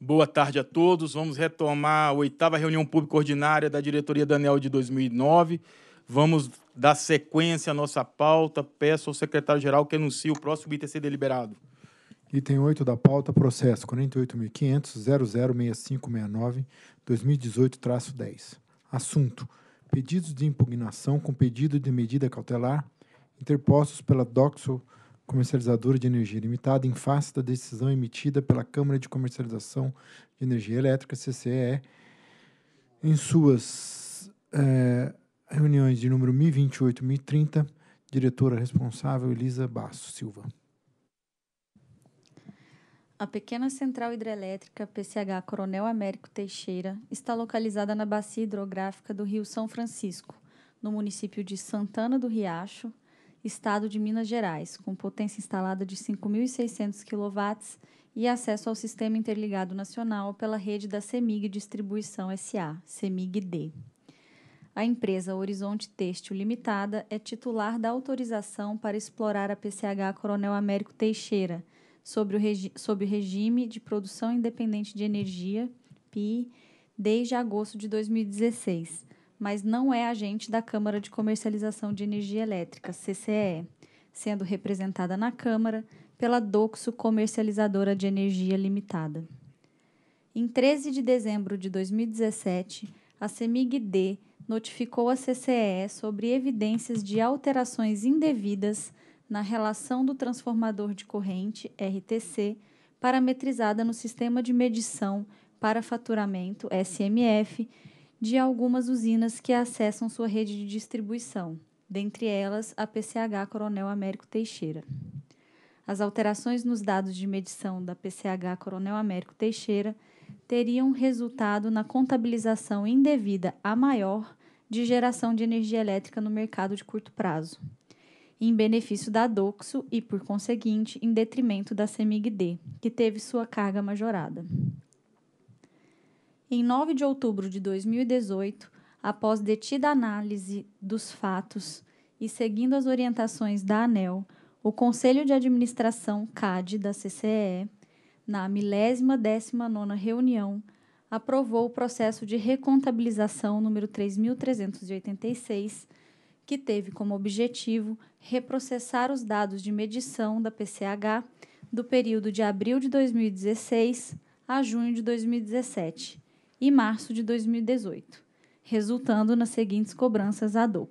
Boa tarde a todos. Vamos retomar a oitava reunião pública ordinária da diretoria Daniel de 2009. Vamos dar sequência à nossa pauta. Peço ao secretário-geral que anuncie o próximo item a ser deliberado. Item 8 da pauta, processo 48.500.006569-2018-10. Assunto: pedidos de impugnação com pedido de medida cautelar interpostos pela Doxo comercializadora de energia limitada, em face da decisão emitida pela Câmara de Comercialização de Energia Elétrica, CCE, em suas é, reuniões de número 1028 e 1030, diretora responsável Elisa Basso Silva. A pequena central hidrelétrica PCH Coronel Américo Teixeira está localizada na bacia hidrográfica do Rio São Francisco, no município de Santana do Riacho, estado de Minas Gerais, com potência instalada de 5.600 kW e acesso ao Sistema Interligado Nacional pela rede da CEMIG Distribuição SA, CEMIG-D. A empresa Horizonte Têxtil Limitada é titular da autorização para explorar a PCH Coronel Américo Teixeira, sobre o, regi sobre o regime de produção independente de energia, PI, desde agosto de 2016 mas não é agente da Câmara de Comercialização de Energia Elétrica, CCE, sendo representada na Câmara pela Doxo Comercializadora de Energia Limitada. Em 13 de dezembro de 2017, a CEMIG-D notificou a CCE sobre evidências de alterações indevidas na relação do transformador de corrente, RTC, parametrizada no Sistema de Medição para Faturamento, SMF, de algumas usinas que acessam sua rede de distribuição, dentre elas a PCH Coronel Américo Teixeira. As alterações nos dados de medição da PCH Coronel Américo Teixeira teriam resultado na contabilização indevida a maior de geração de energia elétrica no mercado de curto prazo, em benefício da Doxo e, por conseguinte, em detrimento da CEMIG-D, que teve sua carga majorada. Em 9 de outubro de 2018, após detida análise dos fatos e seguindo as orientações da ANEL, o Conselho de Administração CAD da CCE, na milésima décima nona reunião, aprovou o processo de recontabilização número 3.386, que teve como objetivo reprocessar os dados de medição da PCH do período de abril de 2016 a junho de 2017 e março de 2018, resultando nas seguintes cobranças ad R$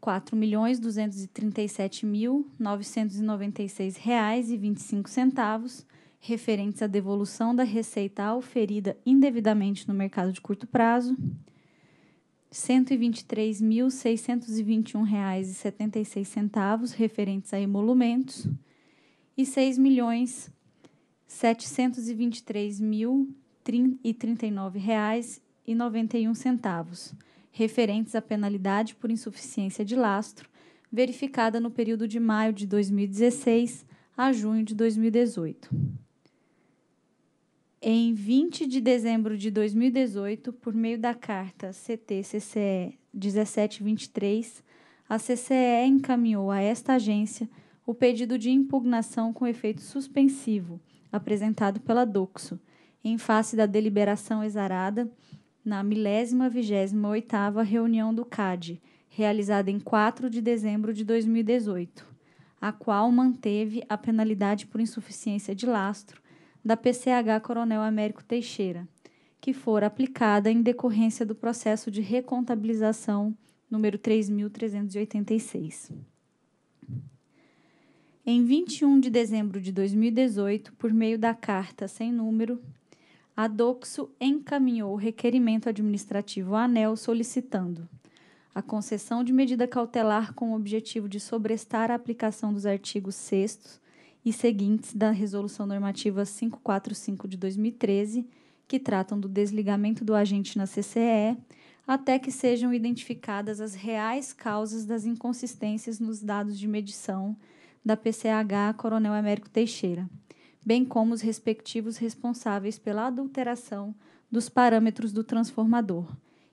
4.237.996,25 referentes à devolução da receita auferida indevidamente no mercado de curto prazo, R$ 123.621,76 referentes a emolumentos e R$ 6.723.000 e R$ 39,91, referentes à penalidade por insuficiência de lastro, verificada no período de maio de 2016 a junho de 2018. Em 20 de dezembro de 2018, por meio da carta CT-CCE 1723, a CCE encaminhou a esta agência o pedido de impugnação com efeito suspensivo apresentado pela Doxo, em face da deliberação exarada na milésima vigésima oitava reunião do CAD, realizada em 4 de dezembro de 2018, a qual manteve a penalidade por insuficiência de lastro da PCH Coronel Américo Teixeira, que fora aplicada em decorrência do processo de recontabilização número 3386. Em 21 de dezembro de 2018, por meio da carta sem número a Doxo encaminhou o requerimento administrativo à ANEL solicitando a concessão de medida cautelar com o objetivo de sobrestar a aplicação dos artigos 6 e seguintes da Resolução Normativa 545 de 2013, que tratam do desligamento do agente na CCE, até que sejam identificadas as reais causas das inconsistências nos dados de medição da PCH Coronel Américo Teixeira bem como os respectivos responsáveis pela adulteração dos parâmetros do transformador,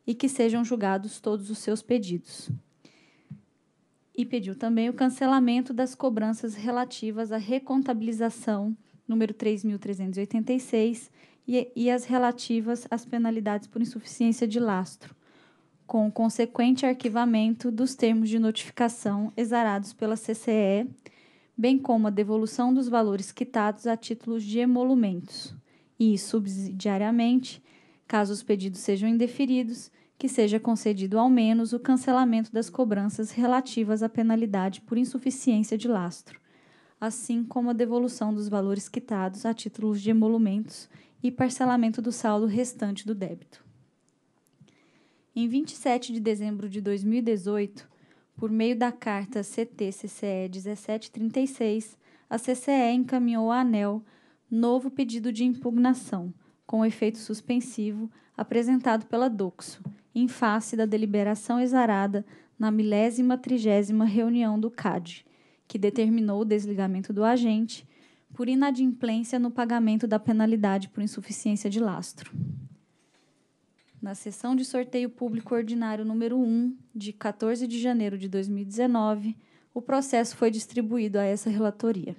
e que sejam julgados todos os seus pedidos. E pediu também o cancelamento das cobranças relativas à recontabilização número 3.386 e, e as relativas às penalidades por insuficiência de lastro, com o consequente arquivamento dos termos de notificação exarados pela CCE bem como a devolução dos valores quitados a títulos de emolumentos e, subsidiariamente, caso os pedidos sejam indeferidos, que seja concedido ao menos o cancelamento das cobranças relativas à penalidade por insuficiência de lastro, assim como a devolução dos valores quitados a títulos de emolumentos e parcelamento do saldo restante do débito. Em 27 de dezembro de 2018, por meio da carta CT-CCE 1736, a CCE encaminhou à ANEL novo pedido de impugnação, com efeito suspensivo, apresentado pela Doxo, em face da deliberação exarada na milésima trigésima reunião do CAD, que determinou o desligamento do agente por inadimplência no pagamento da penalidade por insuficiência de lastro na sessão de sorteio público ordinário número 1, de 14 de janeiro de 2019, o processo foi distribuído a essa relatoria.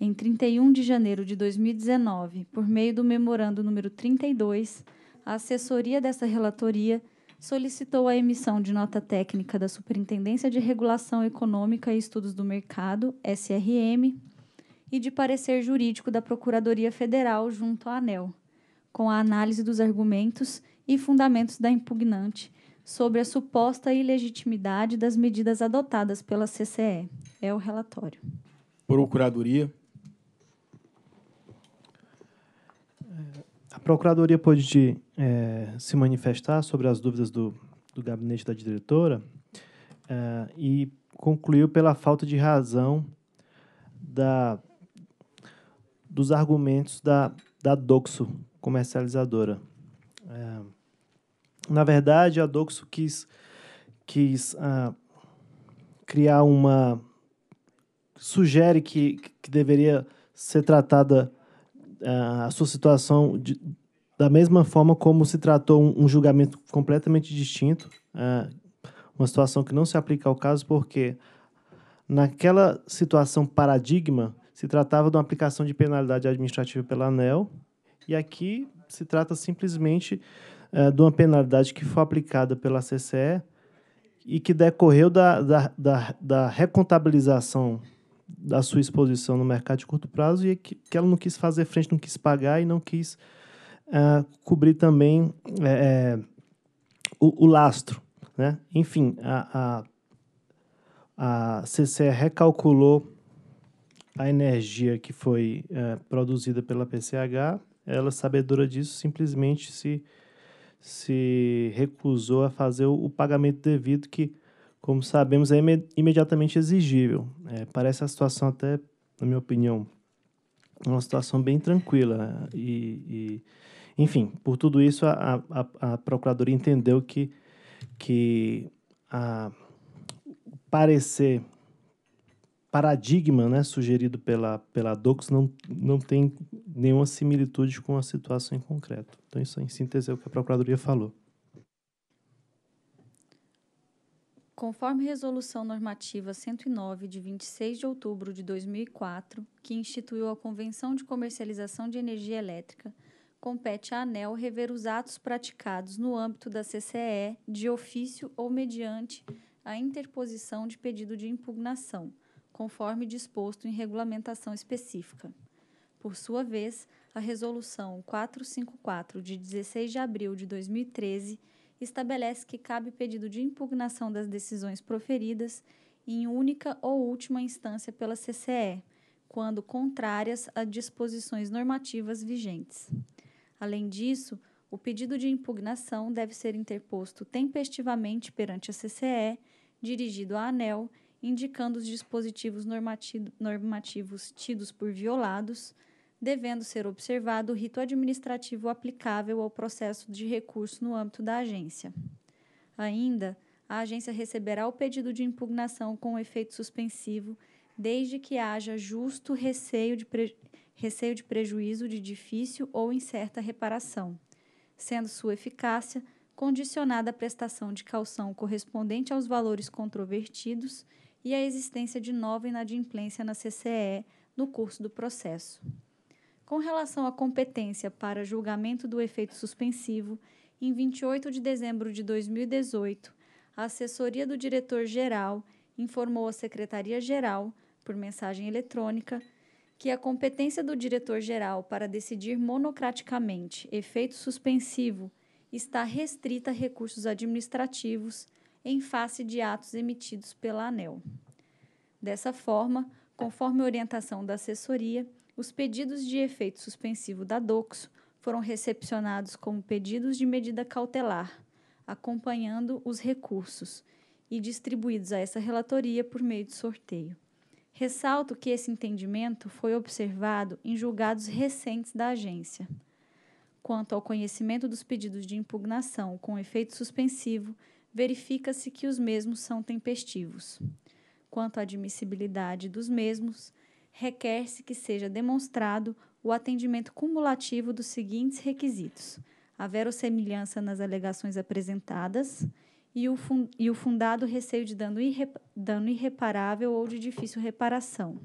Em 31 de janeiro de 2019, por meio do memorando número 32, a assessoria dessa relatoria solicitou a emissão de nota técnica da Superintendência de Regulação Econômica e Estudos do Mercado, SRM, e de parecer jurídico da Procuradoria Federal junto à ANEL com a análise dos argumentos e fundamentos da impugnante sobre a suposta ilegitimidade das medidas adotadas pela CCE. É o relatório. Procuradoria. A Procuradoria pôde é, se manifestar sobre as dúvidas do, do gabinete da diretora é, e concluiu pela falta de razão da, dos argumentos da, da Doxo comercializadora. É, na verdade, a Doxo quis, quis ah, criar uma. sugere que, que deveria ser tratada ah, a sua situação de, da mesma forma como se tratou um, um julgamento completamente distinto, ah, uma situação que não se aplica ao caso, porque naquela situação paradigma se tratava de uma aplicação de penalidade administrativa pela ANEL e aqui se trata simplesmente eh, de uma penalidade que foi aplicada pela CCE e que decorreu da, da, da, da recontabilização da sua exposição no mercado de curto prazo e que, que ela não quis fazer frente, não quis pagar e não quis eh, cobrir também é, o, o, lastro. Né? Enfim, a, a, a CCE recalculou a energia que foi produzida pela PCH ela, sabedora disso, simplesmente se, se recusou a fazer o, o pagamento devido, que, como sabemos, é imed imediatamente exigível. É, parece a situação, até, na minha opinião, uma situação bem tranquila. Né? E, e enfim, por tudo isso, a, a, a Procuradoria entendeu que, que a, o parecer paradigma né, sugerido pela, pela Docs não, não tem nenhuma similitude com a situação em concreto. Então, isso em síntese é o que a Procuradoria falou. Conforme Resolução Normativa 109, de 26 de outubro de 2004, que instituiu a Convenção de Comercialização de Energia Elétrica, compete à ANEL rever os atos praticados no âmbito da CCE, de ofício ou mediante a interposição de pedido de impugnação, conforme disposto em regulamentação específica. Por sua vez, a Resolução 454 de 16 de abril de 2013 estabelece que cabe pedido de impugnação das decisões proferidas em única ou última instância pela CCE, quando contrárias a disposições normativas vigentes. Além disso, o pedido de impugnação deve ser interposto tempestivamente perante a CCE, dirigido à ANEL indicando os dispositivos normativos tidos por violados, devendo ser observado o rito administrativo aplicável ao processo de recurso no âmbito da agência. Ainda, a agência receberá o pedido de impugnação com efeito suspensivo, desde que haja justo receio de, receio de prejuízo de difícil ou incerta reparação, sendo sua eficácia condicionada à prestação de calção correspondente aos valores controvertidos e a existência de nova inadimplência na CCE no curso do processo. Com relação à competência para julgamento do efeito suspensivo, em 28 de dezembro de 2018, a assessoria do diretor-geral informou à Secretaria-Geral, por mensagem eletrônica, que a competência do diretor-geral para decidir monocraticamente efeito suspensivo está restrita a recursos administrativos em face de atos emitidos pela ANEL. Dessa forma, conforme orientação da assessoria, os pedidos de efeito suspensivo da DOCS foram recepcionados como pedidos de medida cautelar, acompanhando os recursos e distribuídos a essa relatoria por meio de sorteio. Ressalto que esse entendimento foi observado em julgados recentes da agência. Quanto ao conhecimento dos pedidos de impugnação com efeito suspensivo, verifica-se que os mesmos são tempestivos. Quanto à admissibilidade dos mesmos, requer-se que seja demonstrado o atendimento cumulativo dos seguintes requisitos: a verossemelhança nas alegações apresentadas e o, e o fundado receio de dano, irrep dano irreparável ou de difícil reparação.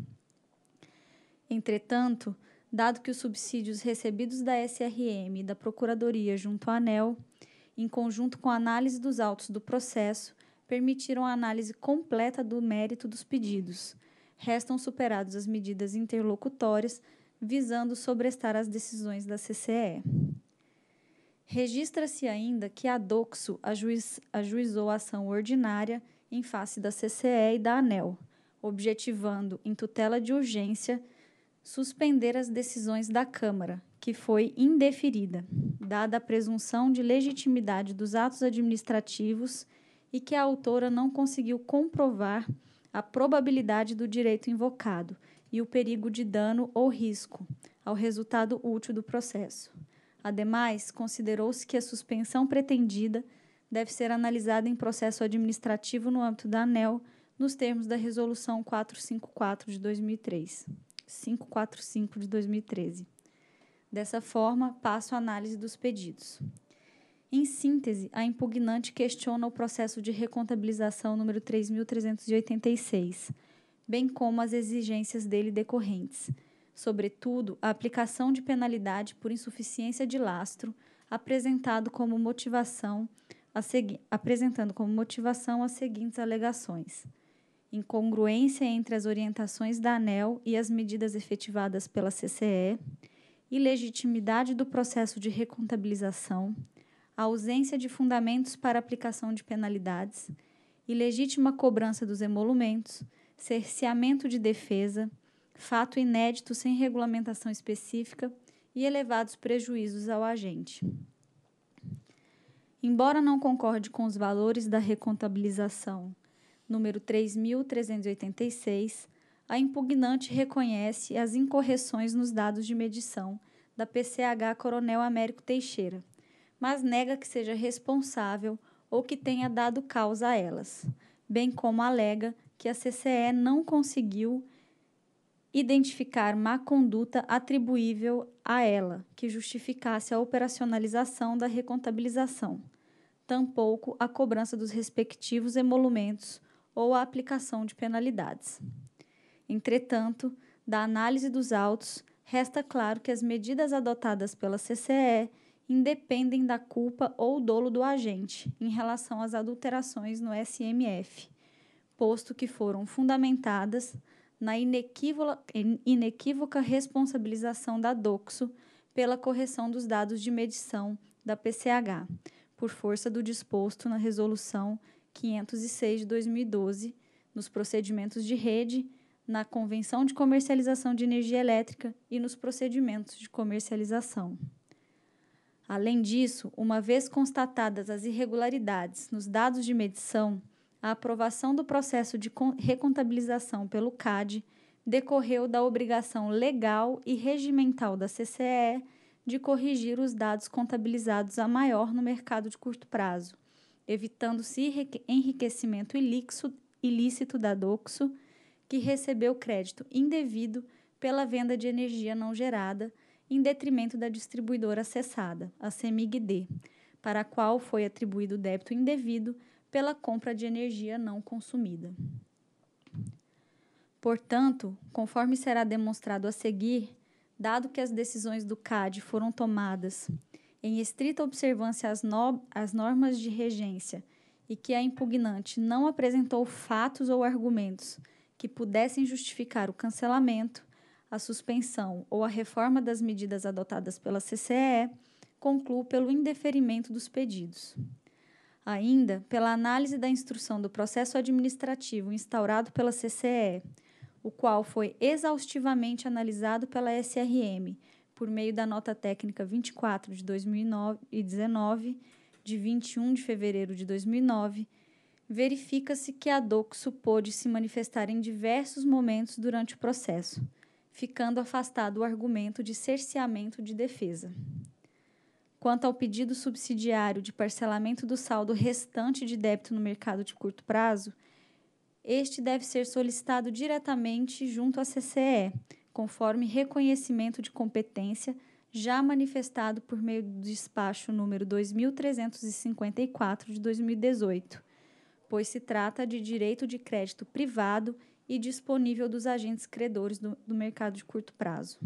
Entretanto, dado que os subsídios recebidos da SRM e da Procuradoria junto à ANEL em conjunto com a análise dos autos do processo, permitiram a análise completa do mérito dos pedidos. Restam superados as medidas interlocutórias visando sobrestar as decisões da CCE. Registra-se ainda que a Doxo ajuiz, ajuizou a ação ordinária em face da CCE e da ANEL, objetivando, em tutela de urgência, suspender as decisões da Câmara, que foi indeferida, dada a presunção de legitimidade dos atos administrativos e que a autora não conseguiu comprovar a probabilidade do direito invocado e o perigo de dano ou risco ao resultado útil do processo. Ademais, considerou-se que a suspensão pretendida deve ser analisada em processo administrativo no âmbito da ANEL, nos termos da Resolução 454 de 2003, 545 de 2013. Dessa forma, passo à análise dos pedidos. Em síntese, a impugnante questiona o processo de recontabilização número 3386, bem como as exigências dele decorrentes, sobretudo a aplicação de penalidade por insuficiência de lastro, apresentado como motivação a segui apresentando como motivação as seguintes alegações: incongruência entre as orientações da ANEL e as medidas efetivadas pela CCE, ilegitimidade do processo de recontabilização, a ausência de fundamentos para aplicação de penalidades, ilegítima cobrança dos emolumentos, cerceamento de defesa, fato inédito sem regulamentação específica e elevados prejuízos ao agente. Embora não concorde com os valores da recontabilização número 3386, a impugnante reconhece as incorreções nos dados de medição da PCH Coronel Américo Teixeira, mas nega que seja responsável ou que tenha dado causa a elas, bem como alega que a CCE não conseguiu identificar má conduta atribuível a ela que justificasse a operacionalização da recontabilização, tampouco a cobrança dos respectivos emolumentos ou a aplicação de penalidades. Entretanto, da análise dos autos, resta claro que as medidas adotadas pela CCE independem da culpa ou dolo do agente em relação às adulterações no SMF, posto que foram fundamentadas na inequívoca responsabilização da Doxo pela correção dos dados de medição da PCH, por força do disposto na Resolução 506 de 2012, nos procedimentos de rede na Convenção de Comercialização de Energia Elétrica e nos procedimentos de comercialização. Além disso, uma vez constatadas as irregularidades nos dados de medição, a aprovação do processo de recontabilização pelo CAD decorreu da obrigação legal e regimental da CCE de corrigir os dados contabilizados a maior no mercado de curto prazo, evitando-se enriquecimento ilícito da DOXO que recebeu crédito indevido pela venda de energia não gerada, em detrimento da distribuidora cessada, a CEMIG-D, para a qual foi atribuído débito indevido pela compra de energia não consumida. Portanto, conforme será demonstrado a seguir, dado que as decisões do CAD foram tomadas em estrita observância às, no às normas de regência e que a impugnante não apresentou fatos ou argumentos que pudessem justificar o cancelamento, a suspensão ou a reforma das medidas adotadas pela CCE, concluo pelo indeferimento dos pedidos. Ainda, pela análise da instrução do processo administrativo instaurado pela CCE, o qual foi exaustivamente analisado pela SRM por meio da nota técnica 24 de 2019, de 21 de fevereiro de 2009, verifica-se que a doxo pôde se manifestar em diversos momentos durante o processo, ficando afastado o argumento de cerceamento de defesa. Quanto ao pedido subsidiário de parcelamento do saldo restante de débito no mercado de curto prazo, este deve ser solicitado diretamente junto à CCE, conforme reconhecimento de competência já manifestado por meio do despacho número 2354 de 2018 pois se trata de direito de crédito privado e disponível dos agentes credores do, do mercado de curto prazo.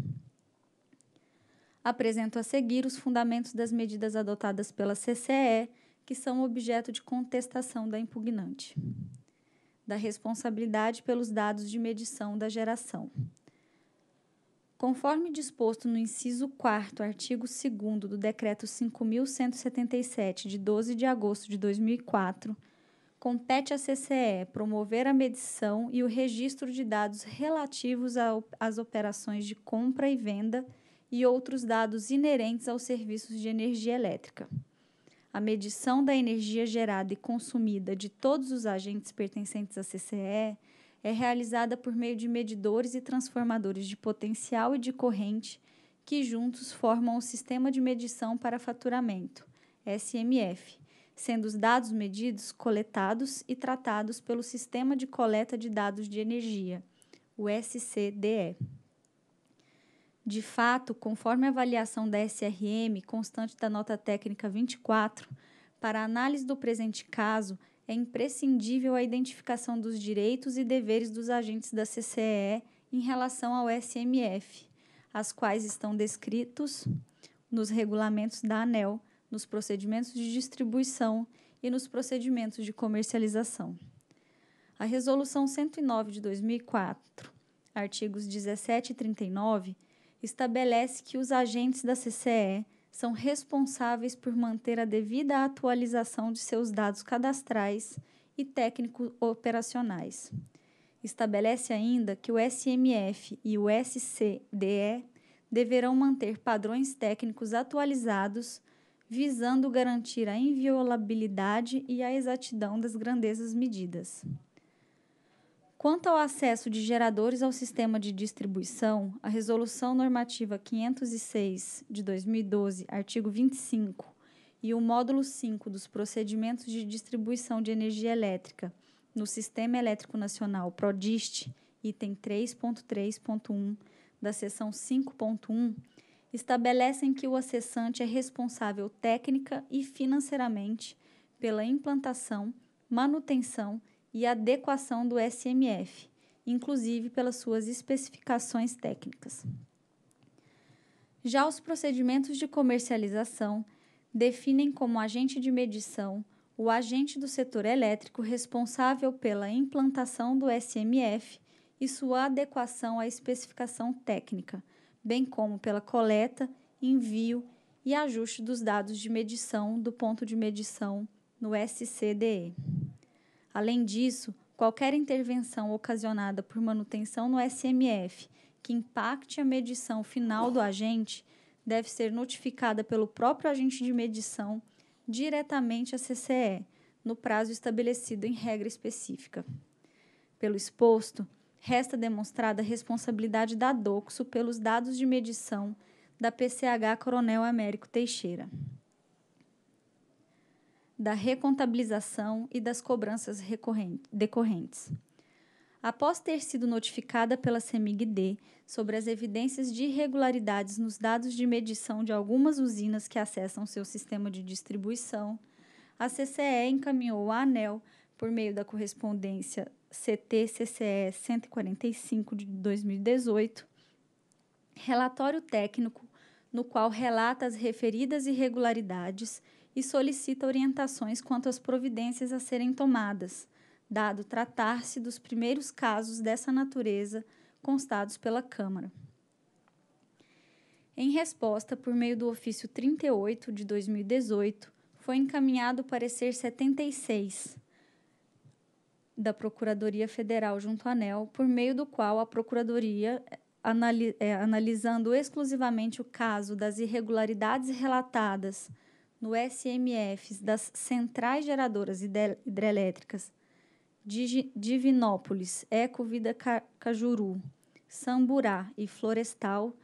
Apresento a seguir os fundamentos das medidas adotadas pela CCE, que são objeto de contestação da impugnante, da responsabilidade pelos dados de medição da geração. Conforme disposto no inciso 4, artigo 2 do Decreto 5.177, de 12 de agosto de 2004, compete à CCE promover a medição e o registro de dados relativos às operações de compra e venda e outros dados inerentes aos serviços de energia elétrica. A medição da energia gerada e consumida de todos os agentes pertencentes à CCE é realizada por meio de medidores e transformadores de potencial e de corrente, que juntos formam o Sistema de Medição para Faturamento, SMF sendo os dados medidos coletados e tratados pelo Sistema de Coleta de Dados de Energia, o SCDE. De fato, conforme a avaliação da SRM constante da nota técnica 24, para a análise do presente caso, é imprescindível a identificação dos direitos e deveres dos agentes da CCE em relação ao SMF, as quais estão descritos nos regulamentos da ANEL, nos procedimentos de distribuição e nos procedimentos de comercialização. A Resolução 109 de 2004, artigos 17 e 39, estabelece que os agentes da CCE são responsáveis por manter a devida atualização de seus dados cadastrais e técnicos operacionais Estabelece ainda que o SMF e o SCDE deverão manter padrões técnicos atualizados visando garantir a inviolabilidade e a exatidão das grandezas medidas. Quanto ao acesso de geradores ao sistema de distribuição, a Resolução Normativa 506 de 2012, artigo 25, e o módulo 5 dos procedimentos de distribuição de energia elétrica no Sistema Elétrico Nacional PRODIST, item 3.3.1 da seção 5.1, estabelecem que o acessante é responsável técnica e financeiramente pela implantação, manutenção e adequação do SMF, inclusive pelas suas especificações técnicas. Já os procedimentos de comercialização definem como agente de medição o agente do setor elétrico responsável pela implantação do SMF e sua adequação à especificação técnica bem como pela coleta, envio e ajuste dos dados de medição do ponto de medição no SCDE. Além disso, qualquer intervenção ocasionada por manutenção no SMF que impacte a medição final do agente deve ser notificada pelo próprio agente de medição diretamente à CCE, no prazo estabelecido em regra específica. Pelo exposto, resta demonstrada a responsabilidade da DOCSO pelos dados de medição da PCH Coronel Américo Teixeira, da recontabilização e das cobranças decorrentes. Após ter sido notificada pela CEMIG-D sobre as evidências de irregularidades nos dados de medição de algumas usinas que acessam seu sistema de distribuição, a CCE encaminhou a ANEL por meio da correspondência ct 145 de 2018, relatório técnico no qual relata as referidas irregularidades e solicita orientações quanto às providências a serem tomadas, dado tratar-se dos primeiros casos dessa natureza constados pela Câmara. Em resposta, por meio do ofício 38 de 2018, foi encaminhado o parecer 76, da Procuradoria Federal junto à ANEL, por meio do qual a Procuradoria, é, analisando exclusivamente o caso das irregularidades relatadas no SMF das centrais geradoras hidrelétricas de Divinópolis, Ecovida Cajuru, Samburá e Florestal,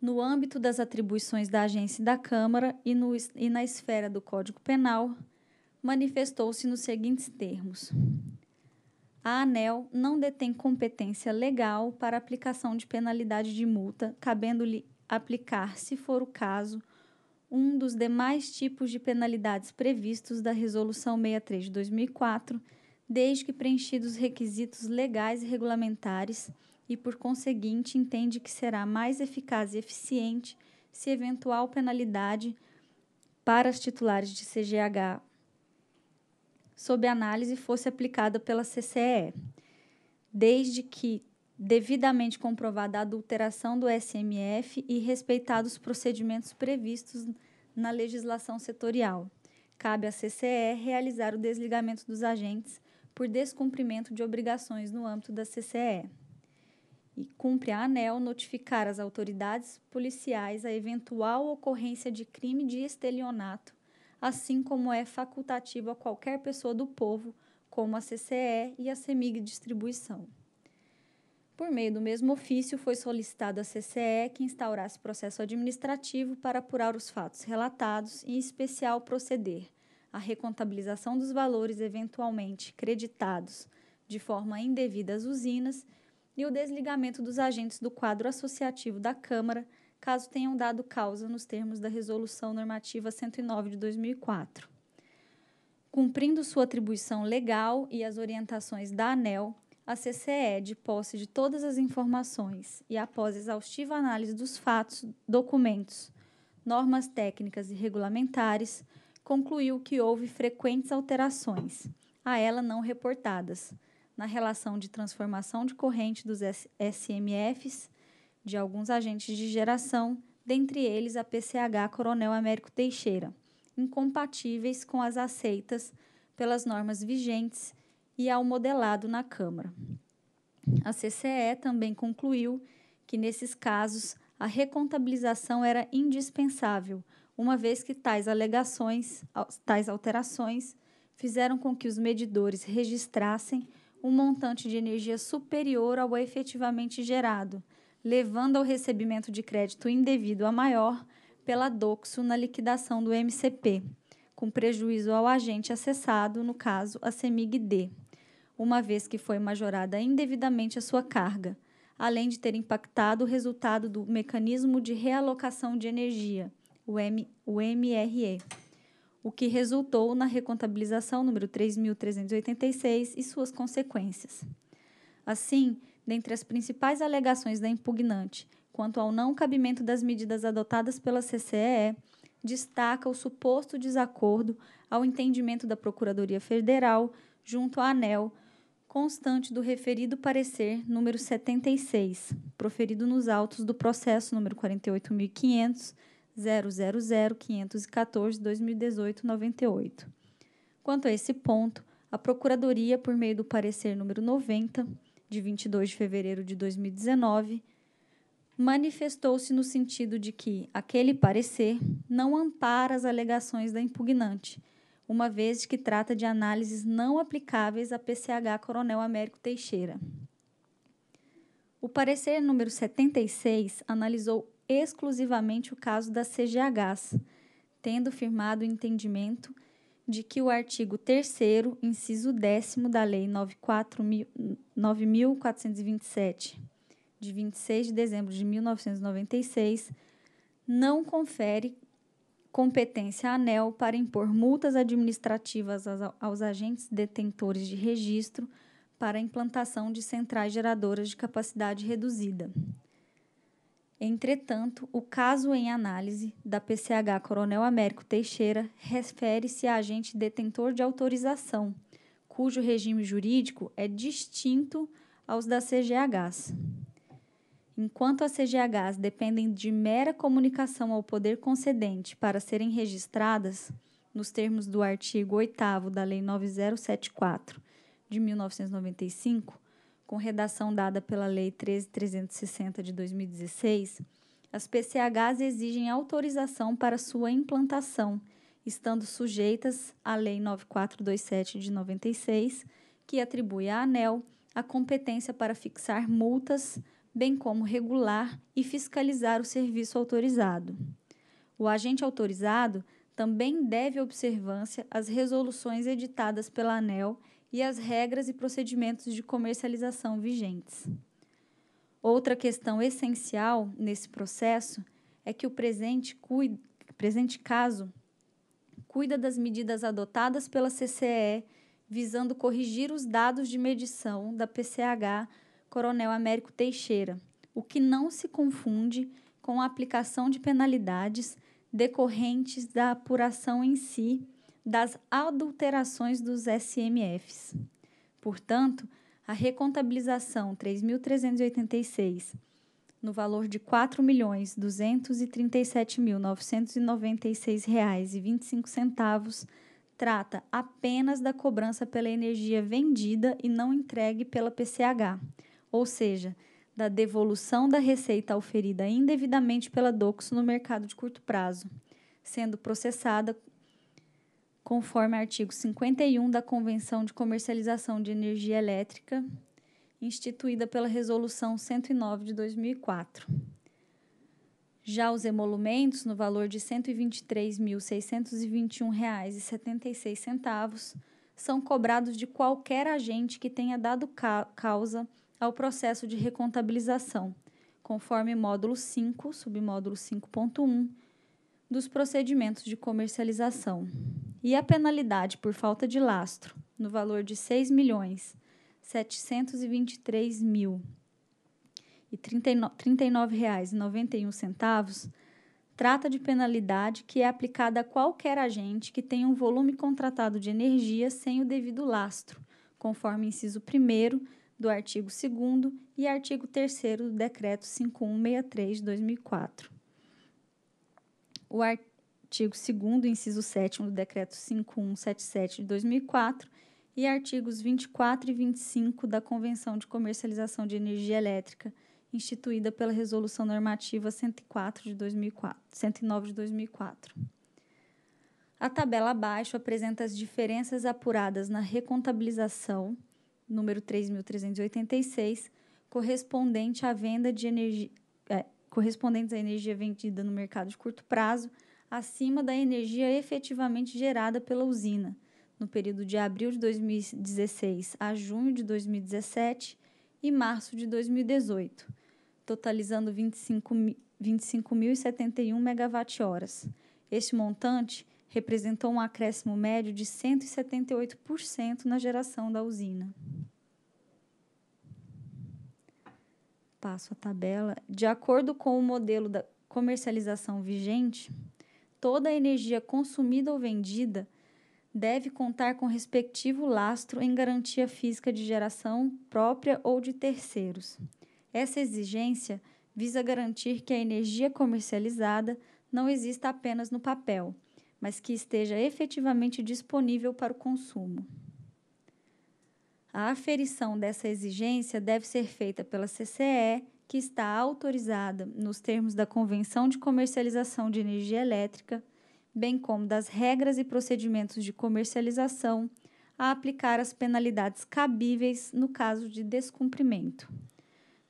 no âmbito das atribuições da agência e da Câmara e, no, e na esfera do Código Penal, manifestou-se nos seguintes termos: a ANEL não detém competência legal para aplicação de penalidade de multa, cabendo-lhe aplicar, se for o caso, um dos demais tipos de penalidades previstos da Resolução 63 de 2004, desde que preenchidos os requisitos legais e regulamentares, e por conseguinte entende que será mais eficaz e eficiente se eventual penalidade para os titulares de CGH sob análise fosse aplicada pela CCE, desde que devidamente comprovada a adulteração do SMF e respeitados os procedimentos previstos na legislação setorial. Cabe à CCE realizar o desligamento dos agentes por descumprimento de obrigações no âmbito da CCE. E cumpre a ANEL notificar as autoridades policiais a eventual ocorrência de crime de estelionato assim como é facultativo a qualquer pessoa do povo, como a CCE e a CEMIG Distribuição. Por meio do mesmo ofício, foi solicitado à CCE que instaurasse processo administrativo para apurar os fatos relatados e, em especial, proceder à recontabilização dos valores eventualmente creditados de forma indevida às usinas e o desligamento dos agentes do quadro associativo da Câmara caso tenham dado causa nos termos da Resolução Normativa 109 de 2004. Cumprindo sua atribuição legal e as orientações da ANEL, a CCE, de posse de todas as informações e após exaustiva análise dos fatos, documentos, normas técnicas e regulamentares, concluiu que houve frequentes alterações, a ela não reportadas, na relação de transformação de corrente dos SMFs, de alguns agentes de geração, dentre eles a PCH Coronel Américo Teixeira, incompatíveis com as aceitas pelas normas vigentes e ao modelado na Câmara. A CCE também concluiu que, nesses casos, a recontabilização era indispensável, uma vez que tais alegações, tais alterações, fizeram com que os medidores registrassem um montante de energia superior ao efetivamente gerado, levando ao recebimento de crédito indevido a maior pela Doxo na liquidação do MCP, com prejuízo ao agente acessado, no caso, a CEMIG-D, uma vez que foi majorada indevidamente a sua carga, além de ter impactado o resultado do Mecanismo de Realocação de Energia, o, M, o MRE, o que resultou na recontabilização número 3.386 e suas consequências. Assim, dentre as principais alegações da impugnante quanto ao não cabimento das medidas adotadas pela CCE, destaca o suposto desacordo ao entendimento da Procuradoria Federal junto à ANEL, constante do referido parecer número 76, proferido nos autos do processo número 48500 000 2018 98 Quanto a esse ponto, a Procuradoria, por meio do parecer número 90, de 22 de fevereiro de 2019, manifestou-se no sentido de que aquele parecer não ampara as alegações da impugnante, uma vez que trata de análises não aplicáveis a PCH Coronel Américo Teixeira. O parecer número 76 analisou exclusivamente o caso das CGHs, tendo firmado o entendimento de que o artigo 3 inciso 10 da Lei 9.427, de 26 de dezembro de 1996, não confere competência à ANEL para impor multas administrativas aos agentes detentores de registro para a implantação de centrais geradoras de capacidade reduzida. Entretanto, o caso em análise da PCH Coronel Américo Teixeira refere-se a agente detentor de autorização, cujo regime jurídico é distinto aos da CGHs. Enquanto as CGHs dependem de mera comunicação ao poder concedente para serem registradas, nos termos do artigo 8 da Lei 9074 de 1995, com redação dada pela Lei 13.360 de 2016, as PCHs exigem autorização para sua implantação, estando sujeitas à Lei 9427 de 96, que atribui à ANEL a competência para fixar multas, bem como regular e fiscalizar o serviço autorizado. O agente autorizado também deve observância às resoluções editadas pela ANEL e as regras e procedimentos de comercialização vigentes. Outra questão essencial nesse processo é que o presente, presente caso cuida das medidas adotadas pela CCE visando corrigir os dados de medição da PCH Coronel Américo Teixeira, o que não se confunde com a aplicação de penalidades decorrentes da apuração em si das adulterações dos SMFs. Portanto, a recontabilização 3.386 no valor de R$ 4.237.996,25 trata apenas da cobrança pela energia vendida e não entregue pela PCH, ou seja, da devolução da receita oferida indevidamente pela DOCS no mercado de curto prazo, sendo processada conforme artigo 51 da Convenção de Comercialização de Energia Elétrica, instituída pela Resolução 109 de 2004. Já os emolumentos, no valor de R$ 123.621,76, são cobrados de qualquer agente que tenha dado ca causa ao processo de recontabilização, conforme módulo 5, submódulo 5.1, dos procedimentos de comercialização e a penalidade por falta de lastro, no valor de 6 milhões e R$ 39,91, trata de penalidade que é aplicada a qualquer agente que tenha um volume contratado de energia sem o devido lastro, conforme inciso 1 do artigo 2 e artigo 3 do Decreto 5163-2004. de O artigo artigo 2 inciso 7 do Decreto 5177 de 2004 e artigos 24 e 25 da Convenção de Comercialização de Energia Elétrica, instituída pela Resolução Normativa 104 de 2004, 109 de 2004. A tabela abaixo apresenta as diferenças apuradas na recontabilização, número 3.386, correspondente à venda de energia, é, correspondentes à energia vendida no mercado de curto prazo acima da energia efetivamente gerada pela usina. No período de abril de 2016 a junho de 2017 e março de 2018, totalizando 25.071 megawatt-horas. Este montante representou um acréscimo médio de 178% na geração da usina. Passo a tabela. De acordo com o modelo da comercialização vigente, toda a energia consumida ou vendida deve contar com respectivo lastro em garantia física de geração própria ou de terceiros. Essa exigência visa garantir que a energia comercializada não exista apenas no papel, mas que esteja efetivamente disponível para o consumo. A aferição dessa exigência deve ser feita pela CCE que está autorizada nos termos da Convenção de Comercialização de Energia Elétrica, bem como das regras e procedimentos de comercialização, a aplicar as penalidades cabíveis no caso de descumprimento.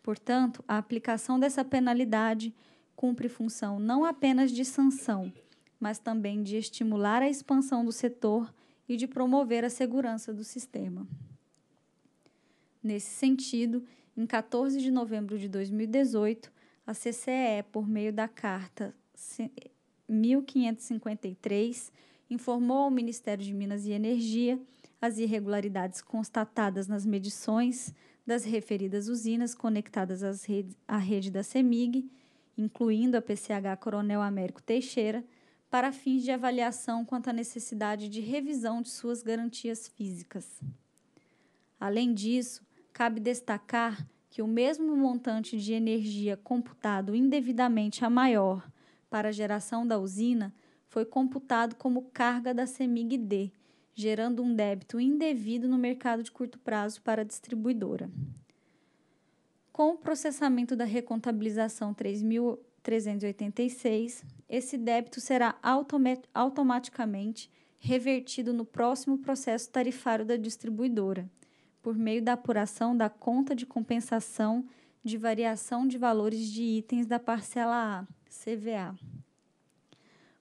Portanto, a aplicação dessa penalidade cumpre função não apenas de sanção, mas também de estimular a expansão do setor e de promover a segurança do sistema. Nesse sentido, em 14 de novembro de 2018, a CCE, por meio da Carta 1553, informou ao Ministério de Minas e Energia as irregularidades constatadas nas medições das referidas usinas conectadas à rede da CEMIG, incluindo a PCH Coronel Américo Teixeira, para fins de avaliação quanto à necessidade de revisão de suas garantias físicas. Além disso, Cabe destacar que o mesmo montante de energia computado indevidamente a maior para a geração da usina foi computado como carga da CEMIG-D, gerando um débito indevido no mercado de curto prazo para a distribuidora. Com o processamento da recontabilização 3.386, esse débito será automaticamente revertido no próximo processo tarifário da distribuidora, por meio da apuração da conta de compensação de variação de valores de itens da parcela A, CVA.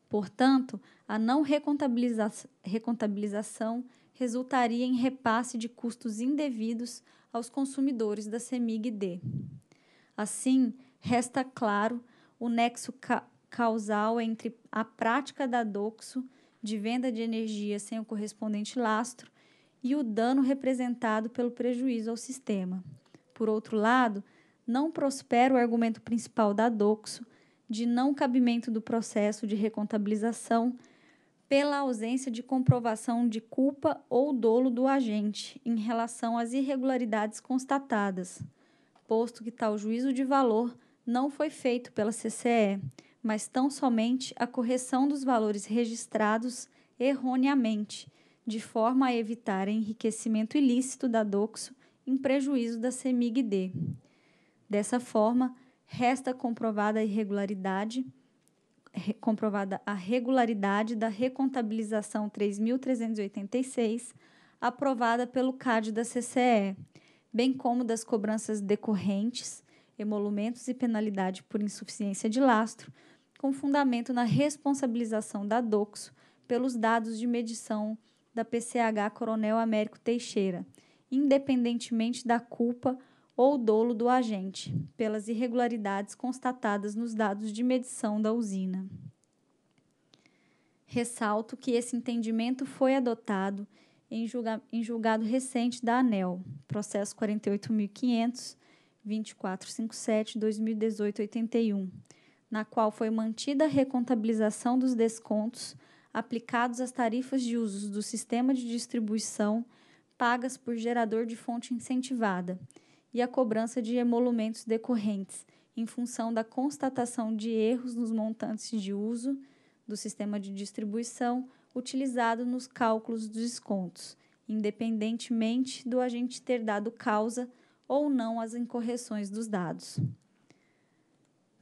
Portanto, a não recontabiliza recontabilização resultaria em repasse de custos indevidos aos consumidores da CEMIG-D. Assim, resta claro o nexo ca causal entre a prática da doxo de venda de energia sem o correspondente lastro e o dano representado pelo prejuízo ao sistema. Por outro lado, não prospera o argumento principal da Doxo de não cabimento do processo de recontabilização pela ausência de comprovação de culpa ou dolo do agente em relação às irregularidades constatadas, posto que tal juízo de valor não foi feito pela CCE, mas tão somente a correção dos valores registrados erroneamente de forma a evitar enriquecimento ilícito da Doxo em prejuízo da CEMIG-D. Dessa forma, resta comprovada a irregularidade comprovada a regularidade da recontabilização 3.386, aprovada pelo CAD da CCE, bem como das cobranças decorrentes, emolumentos e penalidade por insuficiência de lastro, com fundamento na responsabilização da DOCSO pelos dados de medição da PCH Coronel Américo Teixeira, independentemente da culpa ou dolo do agente, pelas irregularidades constatadas nos dados de medição da usina. Ressalto que esse entendimento foi adotado em, julga em julgado recente da ANEL, processo 48.500, 2457, 2018, 81, na qual foi mantida a recontabilização dos descontos aplicados às tarifas de usos do sistema de distribuição pagas por gerador de fonte incentivada e a cobrança de emolumentos decorrentes em função da constatação de erros nos montantes de uso do sistema de distribuição utilizado nos cálculos dos descontos, independentemente do agente ter dado causa ou não às incorreções dos dados.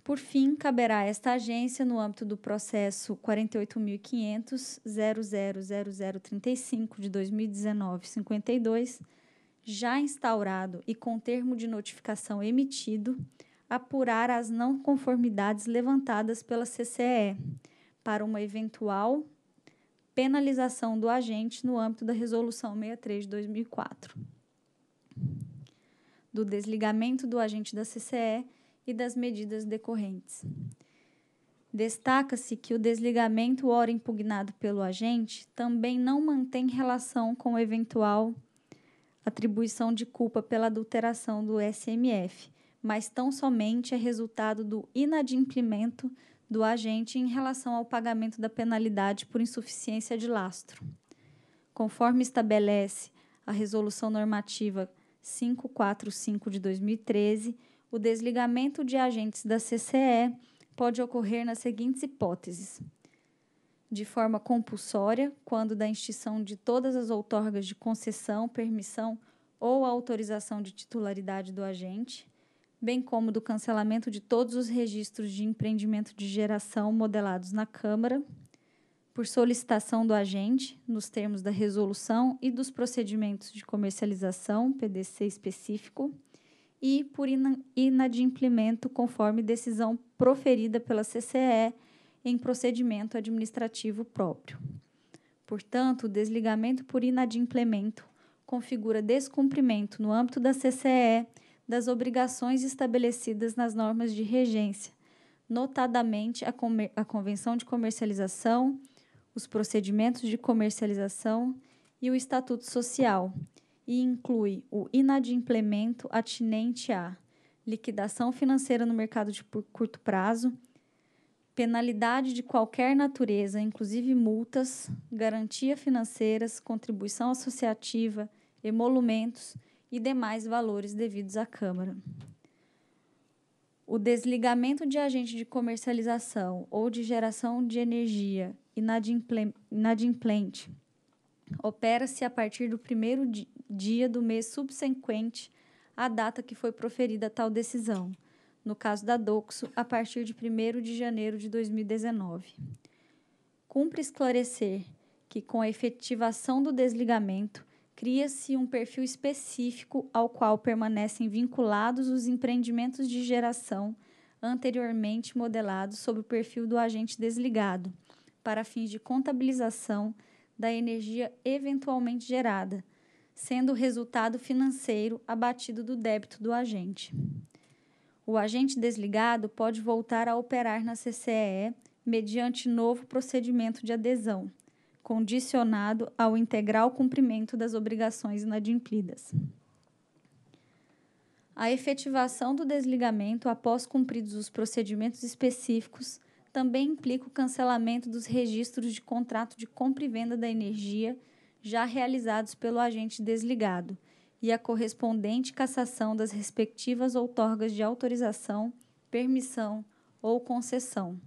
Por fim, caberá a esta agência, no âmbito do processo 48.500.000035 de 2019-52, já instaurado e com termo de notificação emitido, apurar as não conformidades levantadas pela CCE para uma eventual penalização do agente no âmbito da Resolução 63 de 2004. Do desligamento do agente da CCE e das medidas decorrentes. Destaca-se que o desligamento ora impugnado pelo agente também não mantém relação com eventual atribuição de culpa pela adulteração do SMF, mas tão somente é resultado do inadimplimento do agente em relação ao pagamento da penalidade por insuficiência de lastro. Conforme estabelece a Resolução Normativa 545 de 2013, o desligamento de agentes da CCE pode ocorrer nas seguintes hipóteses: de forma compulsória, quando da extinção de todas as outorgas de concessão, permissão ou autorização de titularidade do agente, bem como do cancelamento de todos os registros de empreendimento de geração modelados na Câmara, por solicitação do agente, nos termos da resolução e dos procedimentos de comercialização, PDC específico, e por inadimplemento conforme decisão proferida pela CCE em procedimento administrativo próprio. Portanto, o desligamento por inadimplemento configura descumprimento no âmbito da CCE das obrigações estabelecidas nas normas de regência, notadamente a, a Convenção de Comercialização, os procedimentos de comercialização e o Estatuto Social, e inclui o inadimplemento atinente a liquidação financeira no mercado de curto prazo, penalidade de qualquer natureza, inclusive multas, garantia financeiras, contribuição associativa, emolumentos e demais valores devidos à Câmara. O desligamento de agente de comercialização ou de geração de energia inadimplente opera-se a partir do primeiro dia do mês subsequente à data que foi proferida tal decisão, no caso da Doxo, a partir de 1 de janeiro de 2019. Cumpre esclarecer que, com a efetivação do desligamento, cria-se um perfil específico ao qual permanecem vinculados os empreendimentos de geração anteriormente modelados sob o perfil do agente desligado, para fins de contabilização da energia eventualmente gerada, sendo o resultado financeiro abatido do débito do agente. O agente desligado pode voltar a operar na CCE mediante novo procedimento de adesão, condicionado ao integral cumprimento das obrigações inadimplidas. A efetivação do desligamento após cumpridos os procedimentos específicos também implica o cancelamento dos registros de contrato de compra e venda da energia já realizados pelo agente desligado e a correspondente cassação das respectivas outorgas de autorização, permissão ou concessão,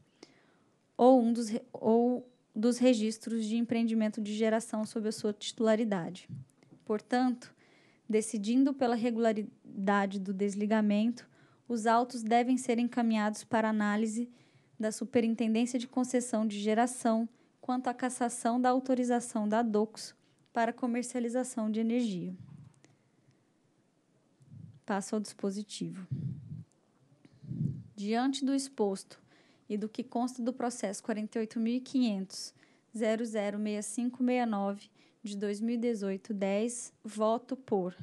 ou um dos, ou dos registros de empreendimento de geração sob a sua titularidade. Portanto, decidindo pela regularidade do desligamento, os autos devem ser encaminhados para análise da Superintendência de Concessão de Geração quanto à cassação da autorização da DOCS para comercialização de energia. Passo ao dispositivo. Diante do exposto e do que consta do processo 48.500.006569 de 2018 10, voto por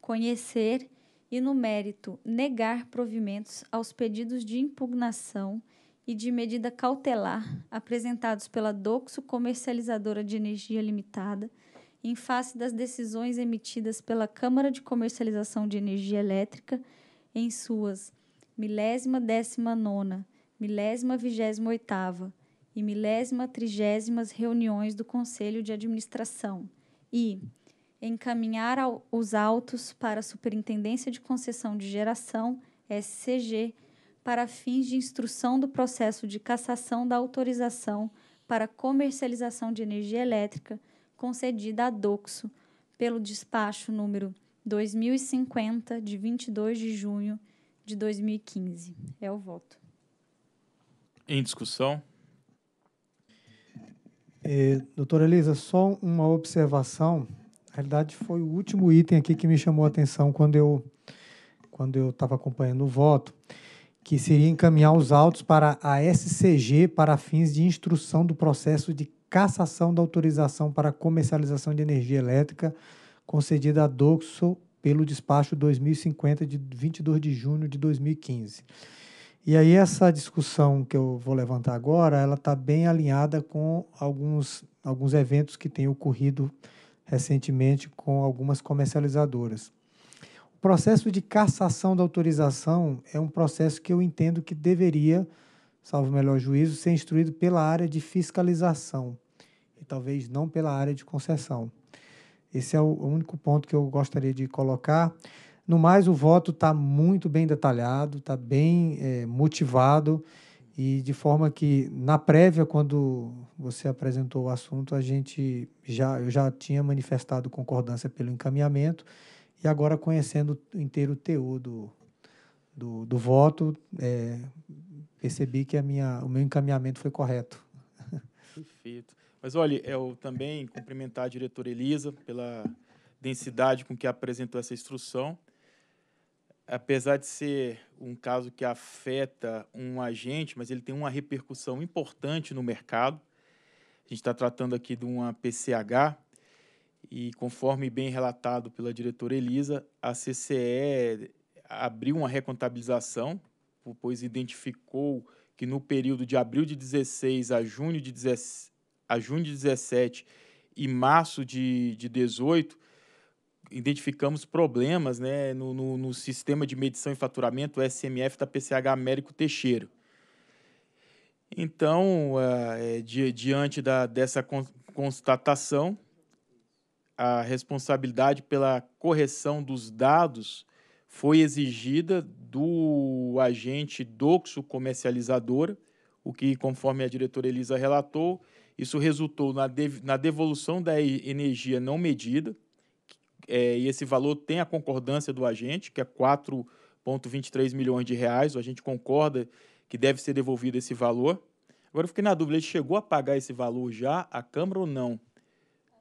conhecer e, no mérito, negar provimentos aos pedidos de impugnação e de medida cautelar apresentados pela Doxo Comercializadora de Energia Limitada em face das decisões emitidas pela Câmara de Comercialização de Energia Elétrica em suas milésima décima nona, milésima vigésima oitava e milésima trigésimas reuniões do Conselho de Administração e encaminhar ao, os autos para a Superintendência de Concessão de Geração, SCG, para fins de instrução do processo de cassação da autorização para comercialização de energia elétrica concedida a Doxo pelo despacho número 2050 de 22 de junho de 2015. É o voto. Em discussão? É, doutora Elisa, só uma observação. Na realidade, foi o último item aqui que me chamou a atenção quando eu quando eu estava acompanhando o voto, que seria encaminhar os autos para a SCG para fins de instrução do processo de cassação da autorização para comercialização de energia elétrica concedida à Doxo pelo despacho 2050 de 22 de junho de 2015. E aí essa discussão que eu vou levantar agora, ela está bem alinhada com alguns, alguns eventos que têm ocorrido recentemente com algumas comercializadoras. O processo de cassação da autorização é um processo que eu entendo que deveria salvo melhor juízo, ser instruído pela área de fiscalização e talvez não pela área de concessão. Esse é o único ponto que eu gostaria de colocar. No mais, o voto está muito bem detalhado, está bem é, motivado e de forma que na prévia, quando você apresentou o assunto, a gente já eu já tinha manifestado concordância pelo encaminhamento e agora conhecendo inteiro o teor do, do, do voto, é, percebi que a minha, o meu encaminhamento foi correto. Perfeito. Mas olha, eu também cumprimentar a diretora Elisa pela densidade com que apresentou essa instrução. Apesar de ser um caso que afeta um agente, mas ele tem uma repercussão importante no mercado. A gente está tratando aqui de uma PCH e, conforme bem relatado pela diretora Elisa, a CCE abriu uma recontabilização pois identificou que no período de abril de 16 a junho de 17, a junho de 17 e março de, de 18, identificamos problemas né, no, no, no sistema de medição e faturamento SMF da PCH Américo Teixeira. Então, uh, di, diante da, dessa constatação, a responsabilidade pela correção dos dados foi exigida do agente Doxo Comercializadora, o que, conforme a diretora Elisa relatou, isso resultou na, dev na devolução da energia não medida, é, e esse valor tem a concordância do agente, que é 4,23 milhões de reais, o agente concorda que deve ser devolvido esse valor. Agora eu fiquei na dúvida, ele chegou a pagar esse valor já, a Câmara ou não?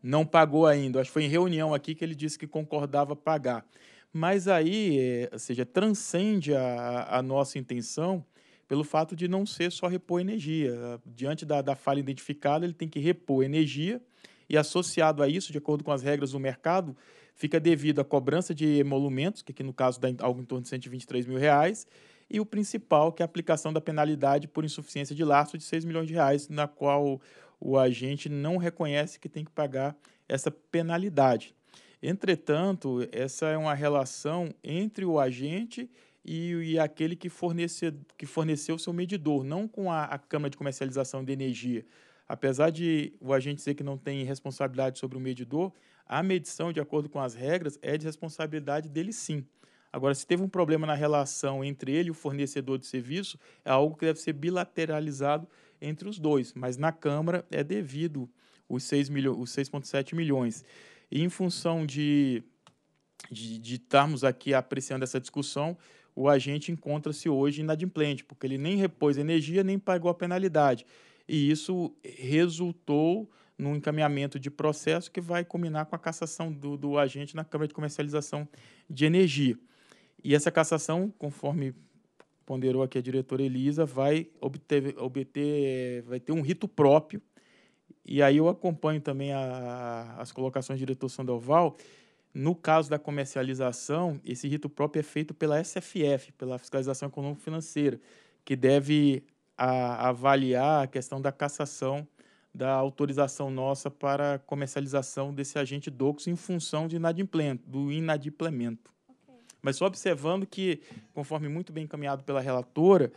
Não pagou ainda, acho que foi em reunião aqui que ele disse que concordava pagar mas aí, é, ou seja, transcende a, a nossa intenção pelo fato de não ser só repor energia. Diante da, da falha identificada, ele tem que repor energia e associado a isso, de acordo com as regras do mercado, fica devido à cobrança de emolumentos, que aqui no caso dá algo em torno de 123 mil reais, e o principal, que é a aplicação da penalidade por insuficiência de laço de 6 milhões de reais, na qual o agente não reconhece que tem que pagar essa penalidade. Entretanto, essa é uma relação entre o agente e, e aquele que, fornece, que forneceu o seu medidor, não com a, a Câmara de Comercialização de Energia. Apesar de o agente dizer que não tem responsabilidade sobre o medidor, a medição, de acordo com as regras, é de responsabilidade dele sim. Agora, se teve um problema na relação entre ele e o fornecedor de serviço, é algo que deve ser bilateralizado entre os dois, mas na Câmara é devido os 6,7 milhões, os 6 milhões. E em função de, de, de estarmos aqui apreciando essa discussão, o agente encontra-se hoje inadimplente, porque ele nem repôs energia, nem pagou a penalidade. E isso resultou num encaminhamento de processo que vai combinar com a cassação do, do agente na Câmara de Comercialização de Energia. E essa cassação, conforme ponderou aqui a diretora Elisa, vai obter, obter vai ter um rito próprio e aí eu acompanho também a, as colocações do diretor Sandoval. No caso da comercialização, esse rito próprio é feito pela SFF, pela Fiscalização Econômico-Financeira, que deve a, avaliar a questão da cassação da autorização nossa para comercialização desse agente dox em função de inadimplemento, do inadimplemento. Okay. Mas só observando que, conforme muito bem encaminhado pela relatora,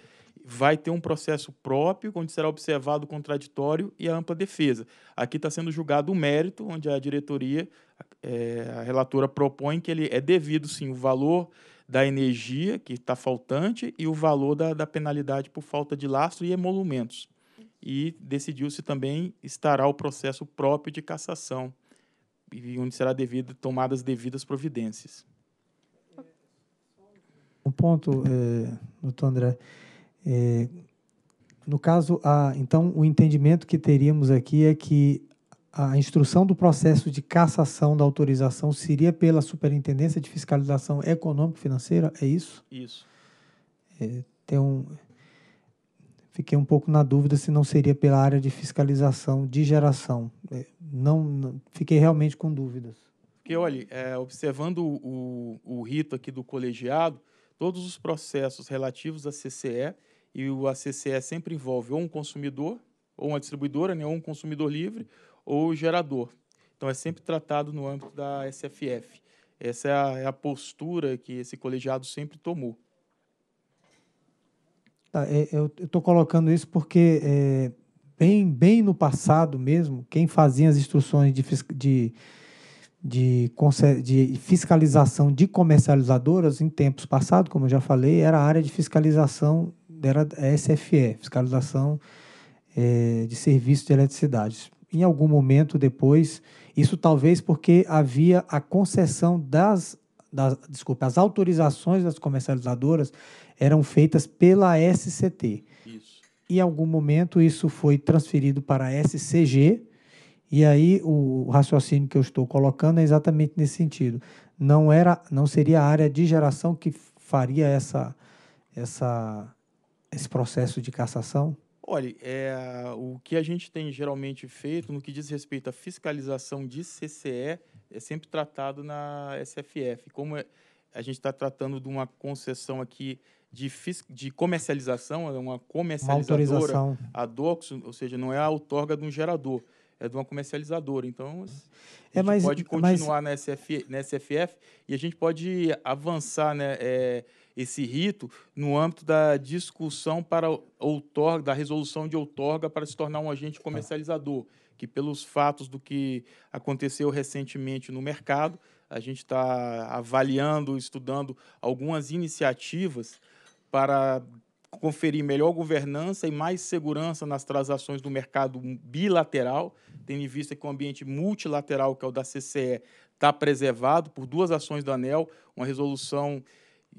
vai ter um processo próprio, onde será observado o contraditório e a ampla defesa. Aqui está sendo julgado o mérito, onde a diretoria, é, a relatora propõe que ele é devido, sim, o valor da energia que está faltante e o valor da, da penalidade por falta de lastro e emolumentos. E decidiu-se também estará o processo próprio de cassação, onde será devido tomadas devidas providências. Um ponto, é, doutor André. É, no caso, a, então, o entendimento que teríamos aqui é que a instrução do processo de cassação da autorização seria pela Superintendência de Fiscalização Econômico-Financeira, é isso? Isso. É, tem um, fiquei um pouco na dúvida se não seria pela área de fiscalização de geração. É, não, não, fiquei realmente com dúvidas. Porque, olha, é, observando o, o rito aqui do colegiado, todos os processos relativos à CCE e o ACCE sempre envolve ou um consumidor, ou uma distribuidora, né, ou um consumidor livre, ou o gerador. Então, é sempre tratado no âmbito da SFF. Essa é a, é a postura que esse colegiado sempre tomou. Tá, é, eu estou colocando isso porque, é, bem, bem no passado mesmo, quem fazia as instruções de, de, de, de fiscalização de comercializadoras, em tempos passados, como eu já falei, era a área de fiscalização era a é SFE, Fiscalização é, de Serviços de Eletricidade. Em algum momento depois, isso talvez porque havia a concessão das, das desculpa, as autorizações das comercializadoras eram feitas pela SCT. Isso. Em algum momento isso foi transferido para a SCG, e aí o raciocínio que eu estou colocando é exatamente nesse sentido. Não era, não seria a área de geração que faria essa essa esse processo de cassação? Olha, é, o que a gente tem geralmente feito no que diz respeito à fiscalização de CCE é sempre tratado na SFF. Como é, a gente está tratando de uma concessão aqui de, de comercialização, é uma comercializadora, uma a ou seja, não é a outorga de um gerador, é de uma comercializadora. Então, a gente é, mas, pode continuar mas... na, SF, na SFF e a gente pode avançar, né? É, esse rito no âmbito da discussão para outorga, da resolução de outorga para se tornar um agente tá. comercializador, que pelos fatos do que aconteceu recentemente no mercado, a gente está avaliando, estudando algumas iniciativas para conferir melhor governança e mais segurança nas transações do mercado bilateral, tendo em vista que o ambiente multilateral, que é o da CCE, está preservado por duas ações da ANEL, uma resolução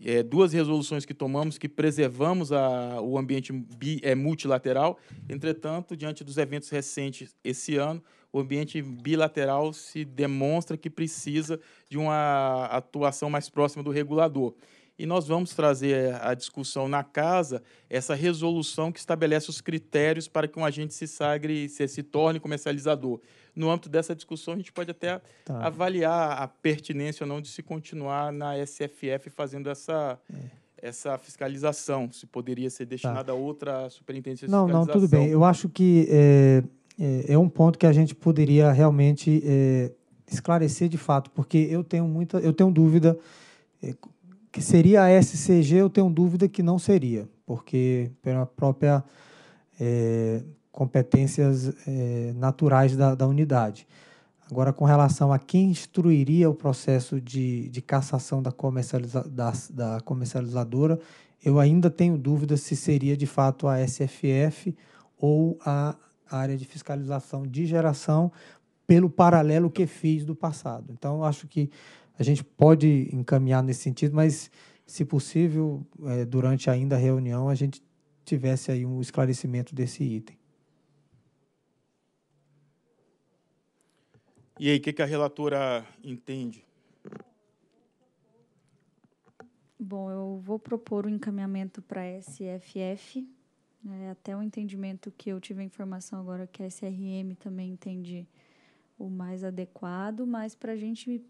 é, duas resoluções que tomamos que preservamos a, o ambiente bi, é, multilateral. Entretanto, diante dos eventos recentes esse ano, o ambiente bilateral se demonstra que precisa de uma atuação mais próxima do regulador e nós vamos trazer eh, à discussão na casa essa resolução que estabelece os critérios para que um agente se sagre, se, se torne comercializador. No âmbito dessa discussão, a gente pode até tá. avaliar a pertinência ou não de se continuar na SFF fazendo essa. É. Essa fiscalização, se poderia ser tá. destinada tá. a outra superintendência de não, Não, tudo bem. Eu acho que é, é, é, um ponto que a gente poderia realmente esclarecer de fato, porque eu tenho muita, eu tenho dúvida que seria a SCG, eu tenho dúvida que não seria, porque pela própria é, competências é, naturais da, da, unidade. Agora, com relação a quem instruiria o processo de, de cassação da, comercializa, da, da comercializadora, eu ainda tenho dúvida se seria de fato a SFF ou a área de fiscalização de geração, pelo paralelo que fiz do passado. Então, acho que a gente pode encaminhar nesse sentido, mas se possível, é, durante ainda a reunião, a gente tivesse aí um esclarecimento desse item. E aí, o que, a relatora entende? Bom, eu vou propor o um encaminhamento para a SFF, né, até o entendimento que eu tive a informação agora que a SRM também entende o mais adequado, mas para a gente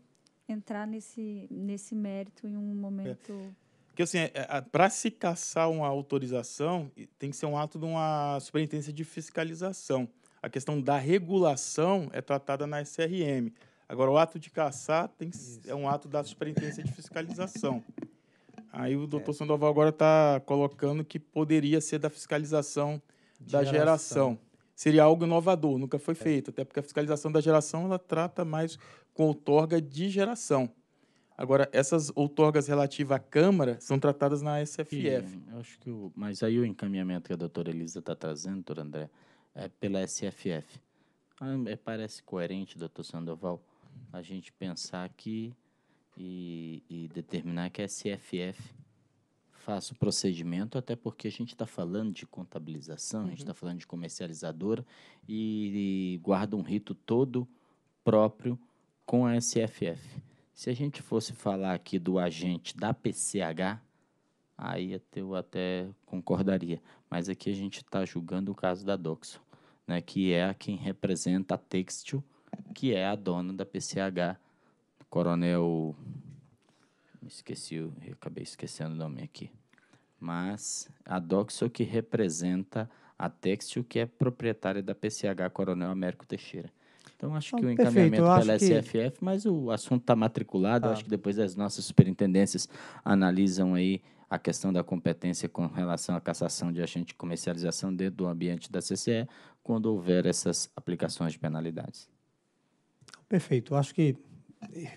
entrar nesse, nesse mérito em um momento. É. Porque, assim, é, é, para se caçar uma autorização, tem que ser um ato de uma superintendência de fiscalização. A questão da regulação é tratada na SRM. Agora, o ato de caçar tem é um ato da superintendência de fiscalização. Aí o doutor é. Sandoval agora está colocando que poderia ser da fiscalização de da geração. geração seria algo inovador, nunca foi é. feito, até porque a fiscalização da geração ela trata mais com outorga de geração. Agora, essas outorgas relativas à Câmara são tratadas na SFF. E, eu acho que o, mas aí o encaminhamento que a doutora Elisa está trazendo, doutora André, é pela SFF. Ah, é, parece coerente, doutor Sandoval, a gente pensar aqui e, e determinar que a SFF faça o procedimento, até porque a gente está falando de contabilização, uhum. a gente está uhum. falando de comercializadora e, e guarda um rito todo próprio com a SFF. Se a gente fosse falar aqui do agente da PCH, aí eu até concordaria. Mas aqui a gente está julgando o caso da Doxo, né, que é a quem representa a Textil, que é a dona da PCH, Coronel esqueci, eu acabei esquecendo o nome aqui. Mas a Doxo que representa a Textil, que é proprietária da PCH Coronel Américo Teixeira. Então, acho então, que o encaminhamento pela SFF, que... mas o assunto está matriculado. Ah. Acho tá. que depois as nossas superintendências analisam aí a questão da competência com relação à cassação de agente de comercialização dentro do ambiente da CCE, quando houver essas aplicações de penalidades. Perfeito. Acho que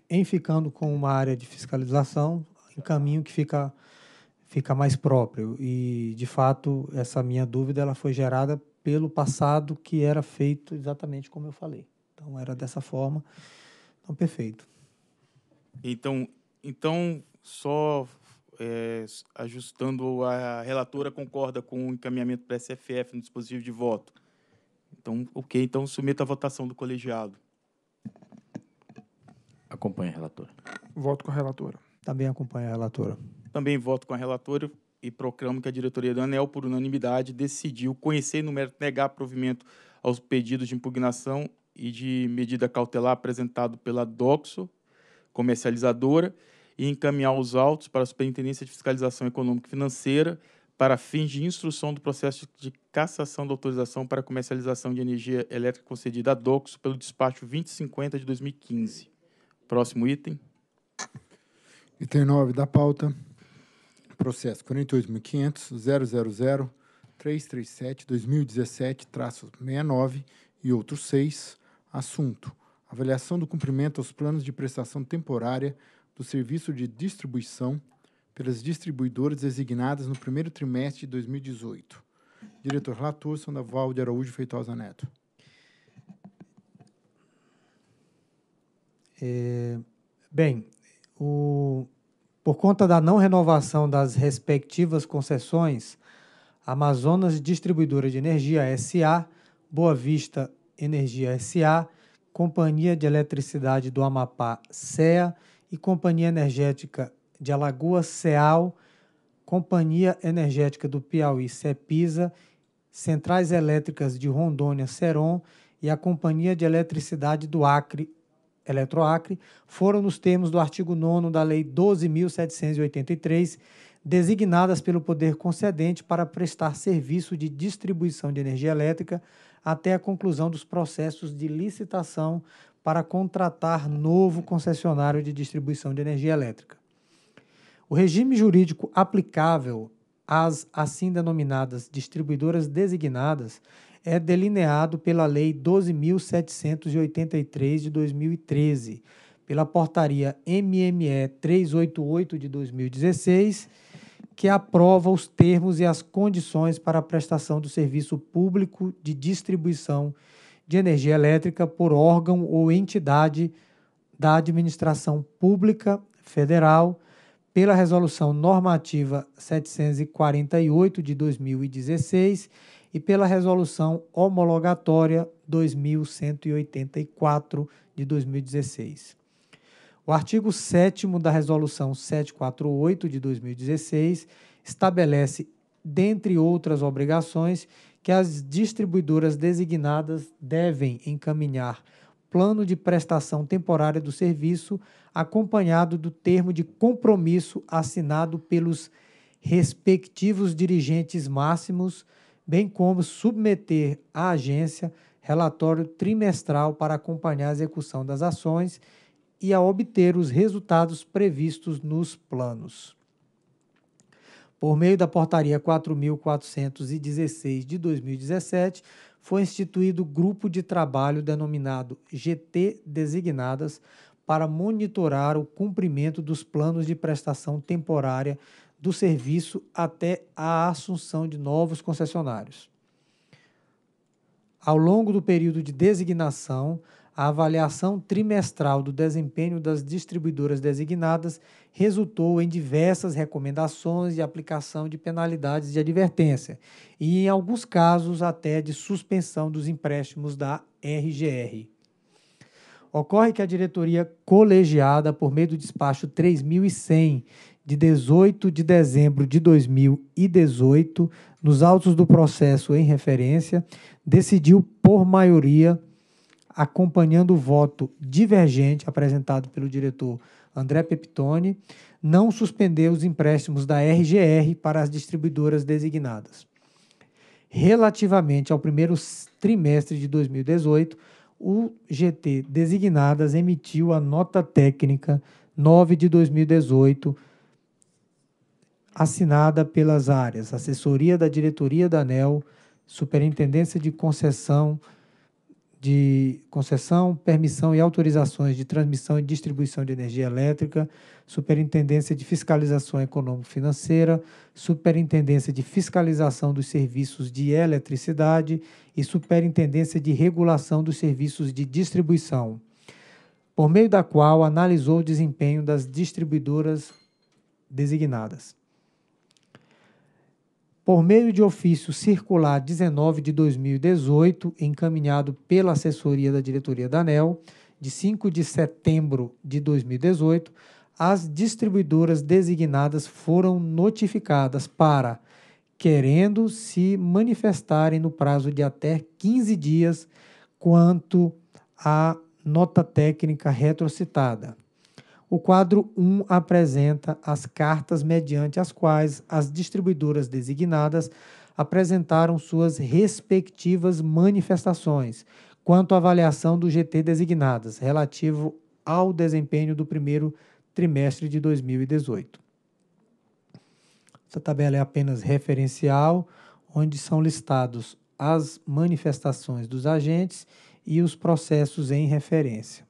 em ficando com uma área de fiscalização, em caminho que fica, fica mais próprio. E, de fato, essa minha dúvida ela foi gerada pelo passado que era feito exatamente como eu falei. Então, era dessa forma. Então, perfeito. Então, então só é, ajustando, a relatora concorda com o encaminhamento para a SFF no dispositivo de voto. Então, ok, então submeto a votação do colegiado. Acompanho a relatora. Voto com a relatora. Também acompanho a relatora. Também voto com a relatora e proclamo que a diretoria do ANEL, por unanimidade, decidiu conhecer no mérito negar provimento aos pedidos de impugnação e de medida cautelar apresentado pela Doxo, comercializadora, e encaminhar os autos para a Superintendência de Fiscalização Econômica e Financeira para fins de instrução do processo de cassação da autorização para comercialização de energia elétrica concedida à Doxo pelo despacho 2050 de 2015. Próximo item. Item 9 da pauta. Processo 48.500.000.337.2017-69 e outros 6. Assunto: Avaliação do cumprimento aos planos de prestação temporária do serviço de distribuição pelas distribuidoras designadas no primeiro trimestre de 2018. Diretor relator, Sandoval de Araújo Feitosa Neto. É, bem, o, por conta da não renovação das respectivas concessões, Amazonas Distribuidora de Energia SA, Boa Vista Energia SA, Companhia de Eletricidade do Amapá CEA e Companhia Energética de Alagoas CEAL, Companhia Energética do Piauí CEPISA, Centrais Elétricas de Rondônia Seron e a Companhia de Eletricidade do Acre Eletroacre foram, nos termos do artigo 9 da Lei 12.783, designadas pelo poder concedente para prestar serviço de distribuição de energia elétrica até a conclusão dos processos de licitação para contratar novo concessionário de distribuição de energia elétrica. O regime jurídico aplicável às assim denominadas distribuidoras designadas é delineado pela Lei 12.783 de 2013, pela Portaria MME 388 de 2016, que aprova os termos e as condições para a prestação do serviço público de distribuição de energia elétrica por órgão ou entidade da administração pública federal pela Resolução Normativa 748 de 2016 e pela Resolução Homologatória 2184 de 2016. O artigo 7 da Resolução 748 de 2016 estabelece, dentre outras obrigações, que as distribuidoras designadas devem encaminhar plano de prestação temporária do serviço acompanhado do termo de compromisso assinado pelos respectivos dirigentes máximos bem como submeter à agência relatório trimestral para acompanhar a execução das ações e a obter os resultados previstos nos planos. Por meio da Portaria 4.416 de 2017, foi instituído grupo de trabalho denominado GT Designadas para monitorar o cumprimento dos planos de prestação temporária do serviço até a assunção de novos concessionários. Ao longo do período de designação, a avaliação trimestral do desempenho das distribuidoras designadas resultou em diversas recomendações e aplicação de penalidades de advertência, e em alguns casos até de suspensão dos empréstimos da RGR. Ocorre que a diretoria colegiada, por meio do despacho 3100, de 18 de dezembro de 2018, nos autos do processo em referência, decidiu por maioria, acompanhando o voto divergente apresentado pelo diretor André Peptoni, não suspender os empréstimos da RGR para as distribuidoras designadas. Relativamente ao primeiro trimestre de 2018, o GT Designadas emitiu a nota técnica 9 de 2018, assinada pelas áreas Assessoria da Diretoria da ANEL, Superintendência de Concessão de concessão, permissão e autorizações de transmissão e distribuição de energia elétrica, Superintendência de Fiscalização Econômico-Financeira, Superintendência de Fiscalização dos Serviços de Eletricidade e Superintendência de Regulação dos Serviços de Distribuição, por meio da qual analisou o desempenho das distribuidoras designadas por meio de ofício circular 19 de 2018, encaminhado pela assessoria da diretoria da ANEL, de 5 de setembro de 2018, as distribuidoras designadas foram notificadas para, querendo se manifestarem no prazo de até 15 dias quanto à nota técnica retrocitada. O quadro 1 apresenta as cartas mediante as quais as distribuidoras designadas apresentaram suas respectivas manifestações quanto à avaliação do GT designadas, relativo ao desempenho do primeiro trimestre de 2018. Essa tabela é apenas referencial, onde são listados as manifestações dos agentes e os processos em referência.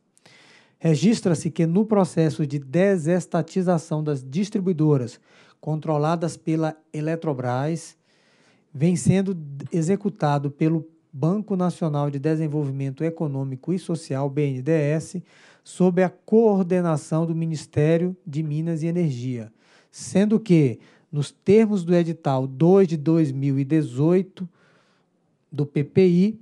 Registra-se que no processo de desestatização das distribuidoras controladas pela Eletrobras, vem sendo executado pelo Banco Nacional de Desenvolvimento Econômico e Social, BNDES, sob a coordenação do Ministério de Minas e Energia, sendo que, nos termos do edital 2 de 2018 do PPI,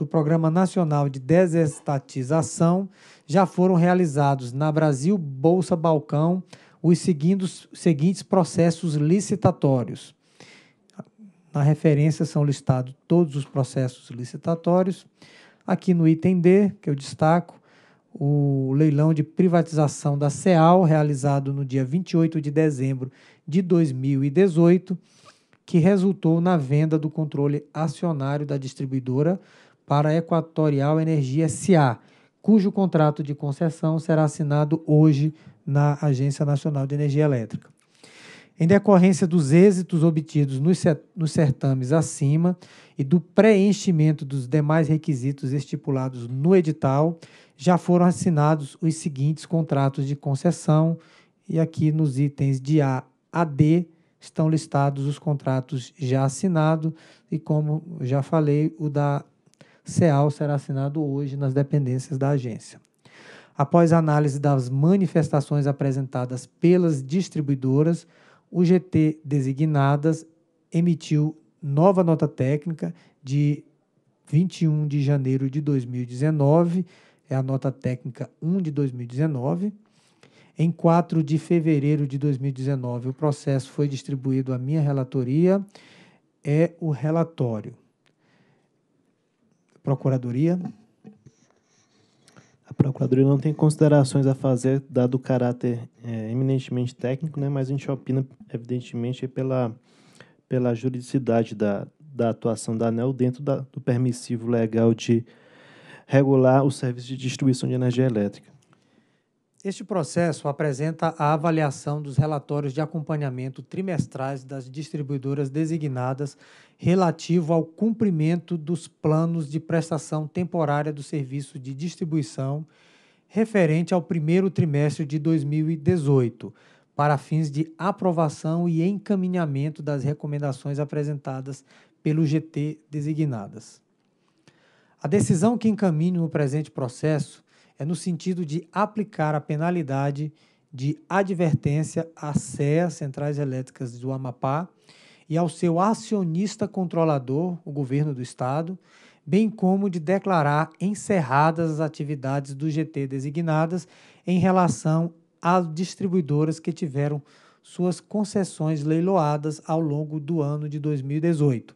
do Programa Nacional de Desestatização, já foram realizados na Brasil Bolsa Balcão os seguintes seguintes processos licitatórios. Na referência são listados todos os processos licitatórios. Aqui no item D, que eu destaco, o leilão de privatização da CEAL, realizado no dia 28 de dezembro de 2018, que resultou na venda do controle acionário da distribuidora para a Equatorial Energia SA, cujo contrato de concessão será assinado hoje na Agência Nacional de Energia Elétrica. Em decorrência dos êxitos obtidos nos, certames acima e do preenchimento dos demais requisitos estipulados no edital, já foram assinados os seguintes contratos de concessão, e aqui nos itens de A a D estão listados os contratos já assinados, e como já falei, o da CEAL será assinado hoje nas dependências da agência. Após análise das manifestações apresentadas pelas distribuidoras, o GT designadas emitiu nova nota técnica de 21 de janeiro de 2019, é a nota técnica 1 de 2019. Em 4 de fevereiro de 2019, o processo foi distribuído à minha relatoria, é o relatório. Procuradoria. A Procuradoria não tem considerações a fazer, dado o caráter é, eminentemente técnico, né, mas a gente opina, evidentemente, pela, pela juridicidade da, da atuação da ANEL dentro da, do permissivo legal de regular o serviço de distribuição de energia elétrica. Este processo apresenta a avaliação dos relatórios de acompanhamento trimestrais das distribuidoras designadas relativo ao cumprimento dos planos de prestação temporária do serviço de distribuição referente ao primeiro trimestre de 2018, para fins de aprovação e encaminhamento das recomendações apresentadas pelo GT designadas. A decisão que encaminha o presente processo é no sentido de aplicar a penalidade de advertência à CEA, Centrais Elétricas do Amapá, e ao seu acionista controlador, o governo do estado, bem como de declarar encerradas as atividades do GT designadas em relação às distribuidoras que tiveram suas concessões leiloadas ao longo do ano de 2018,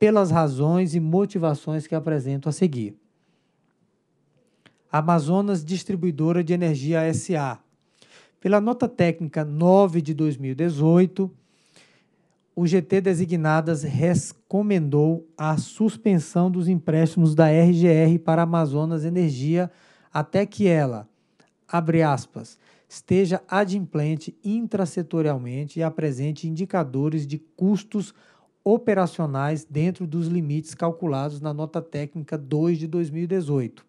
pelas razões e motivações que apresento a seguir. Amazonas Distribuidora de Energia SA. Pela nota técnica 9 de 2018, o GT Designadas recomendou a suspensão dos empréstimos da RGR para Amazonas Energia até que ela, abre aspas, esteja adimplente intrasetorialmente e apresente indicadores de custos operacionais dentro dos limites calculados na nota técnica 2 de 2018.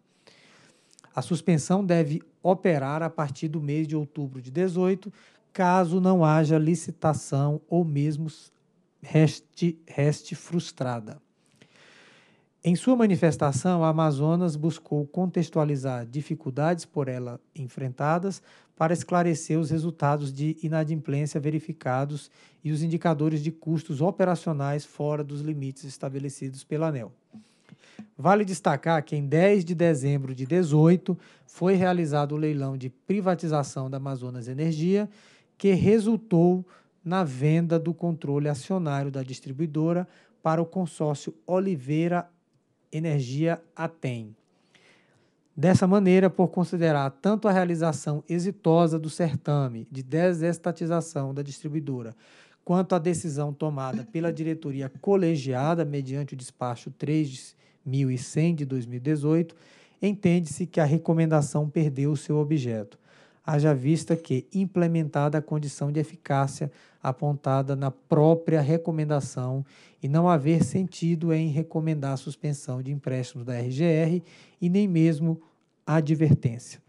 A suspensão deve operar a partir do mês de outubro de 18, caso não haja licitação ou mesmo reste, reste frustrada. Em sua manifestação, a Amazonas buscou contextualizar dificuldades por ela enfrentadas para esclarecer os resultados de inadimplência verificados e os indicadores de custos operacionais fora dos limites estabelecidos pela ANEL. Vale destacar que em 10 de dezembro de 18 foi realizado o leilão de privatização da Amazonas Energia, que resultou na venda do controle acionário da distribuidora para o consórcio Oliveira Energia Atem. Dessa maneira, por considerar tanto a realização exitosa do certame de desestatização da distribuidora, quanto a decisão tomada pela diretoria colegiada mediante o despacho 3 1100 de 2018, entende-se que a recomendação perdeu seu objeto, haja vista que implementada a condição de eficácia apontada na própria recomendação e não haver sentido em recomendar a suspensão de empréstimos da RGR e nem mesmo advertência.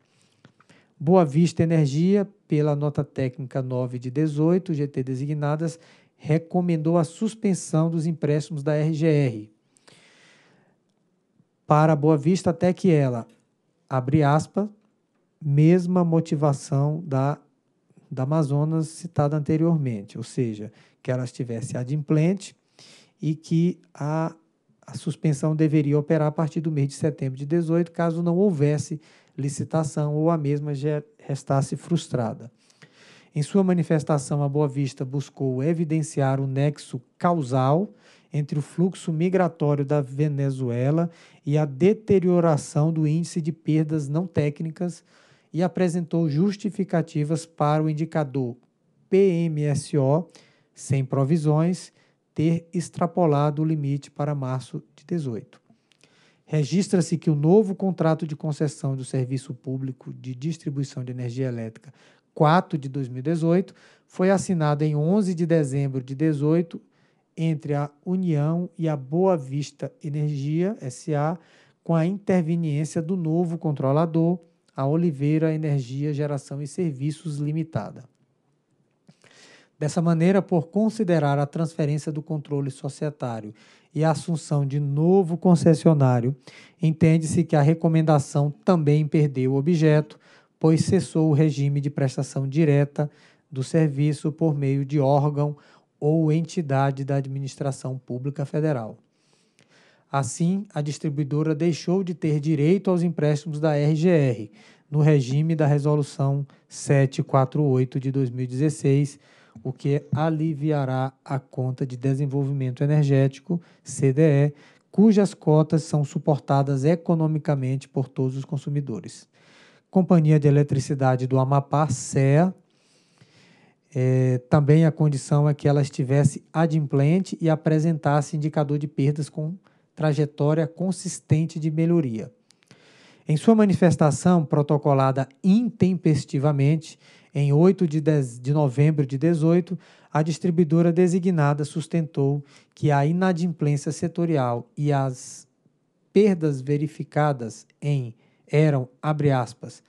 Boa Vista Energia, pela nota técnica 9 de 18, GT designadas, recomendou a suspensão dos empréstimos da RGR, para Boa Vista até que ela, abre aspas, mesma motivação da, da Amazonas citada anteriormente, ou seja, que ela estivesse adimplente e que a, a suspensão deveria operar a partir do mês de setembro de 18, caso não houvesse licitação ou a mesma já restasse frustrada. Em sua manifestação, a Boa Vista buscou evidenciar o nexo causal entre o fluxo migratório da Venezuela e a deterioração do índice de perdas não técnicas e apresentou justificativas para o indicador PMSO, sem provisões, ter extrapolado o limite para março de 18. Registra-se que o novo contrato de concessão do Serviço Público de Distribuição de Energia Elétrica 4 de 2018 foi assinado em 11 de dezembro de 18 entre a União e a Boa Vista Energia SA, com a interveniência do novo controlador, a Oliveira Energia Geração e Serviços Limitada. Dessa maneira, por considerar a transferência do controle societário e a assunção de novo concessionário, entende-se que a recomendação também perdeu o objeto, pois cessou o regime de prestação direta do serviço por meio de órgão ou entidade da administração pública federal. Assim, a distribuidora deixou de ter direito aos empréstimos da RGR, no regime da Resolução 748 de 2016, o que aliviará a conta de desenvolvimento energético, CDE, cujas cotas são suportadas economicamente por todos os consumidores. Companhia de Eletricidade do Amapá, CEA, é, também a condição é que ela estivesse adimplente e apresentasse indicador de perdas com trajetória consistente de melhoria. Em sua manifestação, protocolada intempestivamente, em 8 de, dez de novembro de 18, a distribuidora designada sustentou que a inadimplência setorial e as perdas verificadas em eram, abre aspas,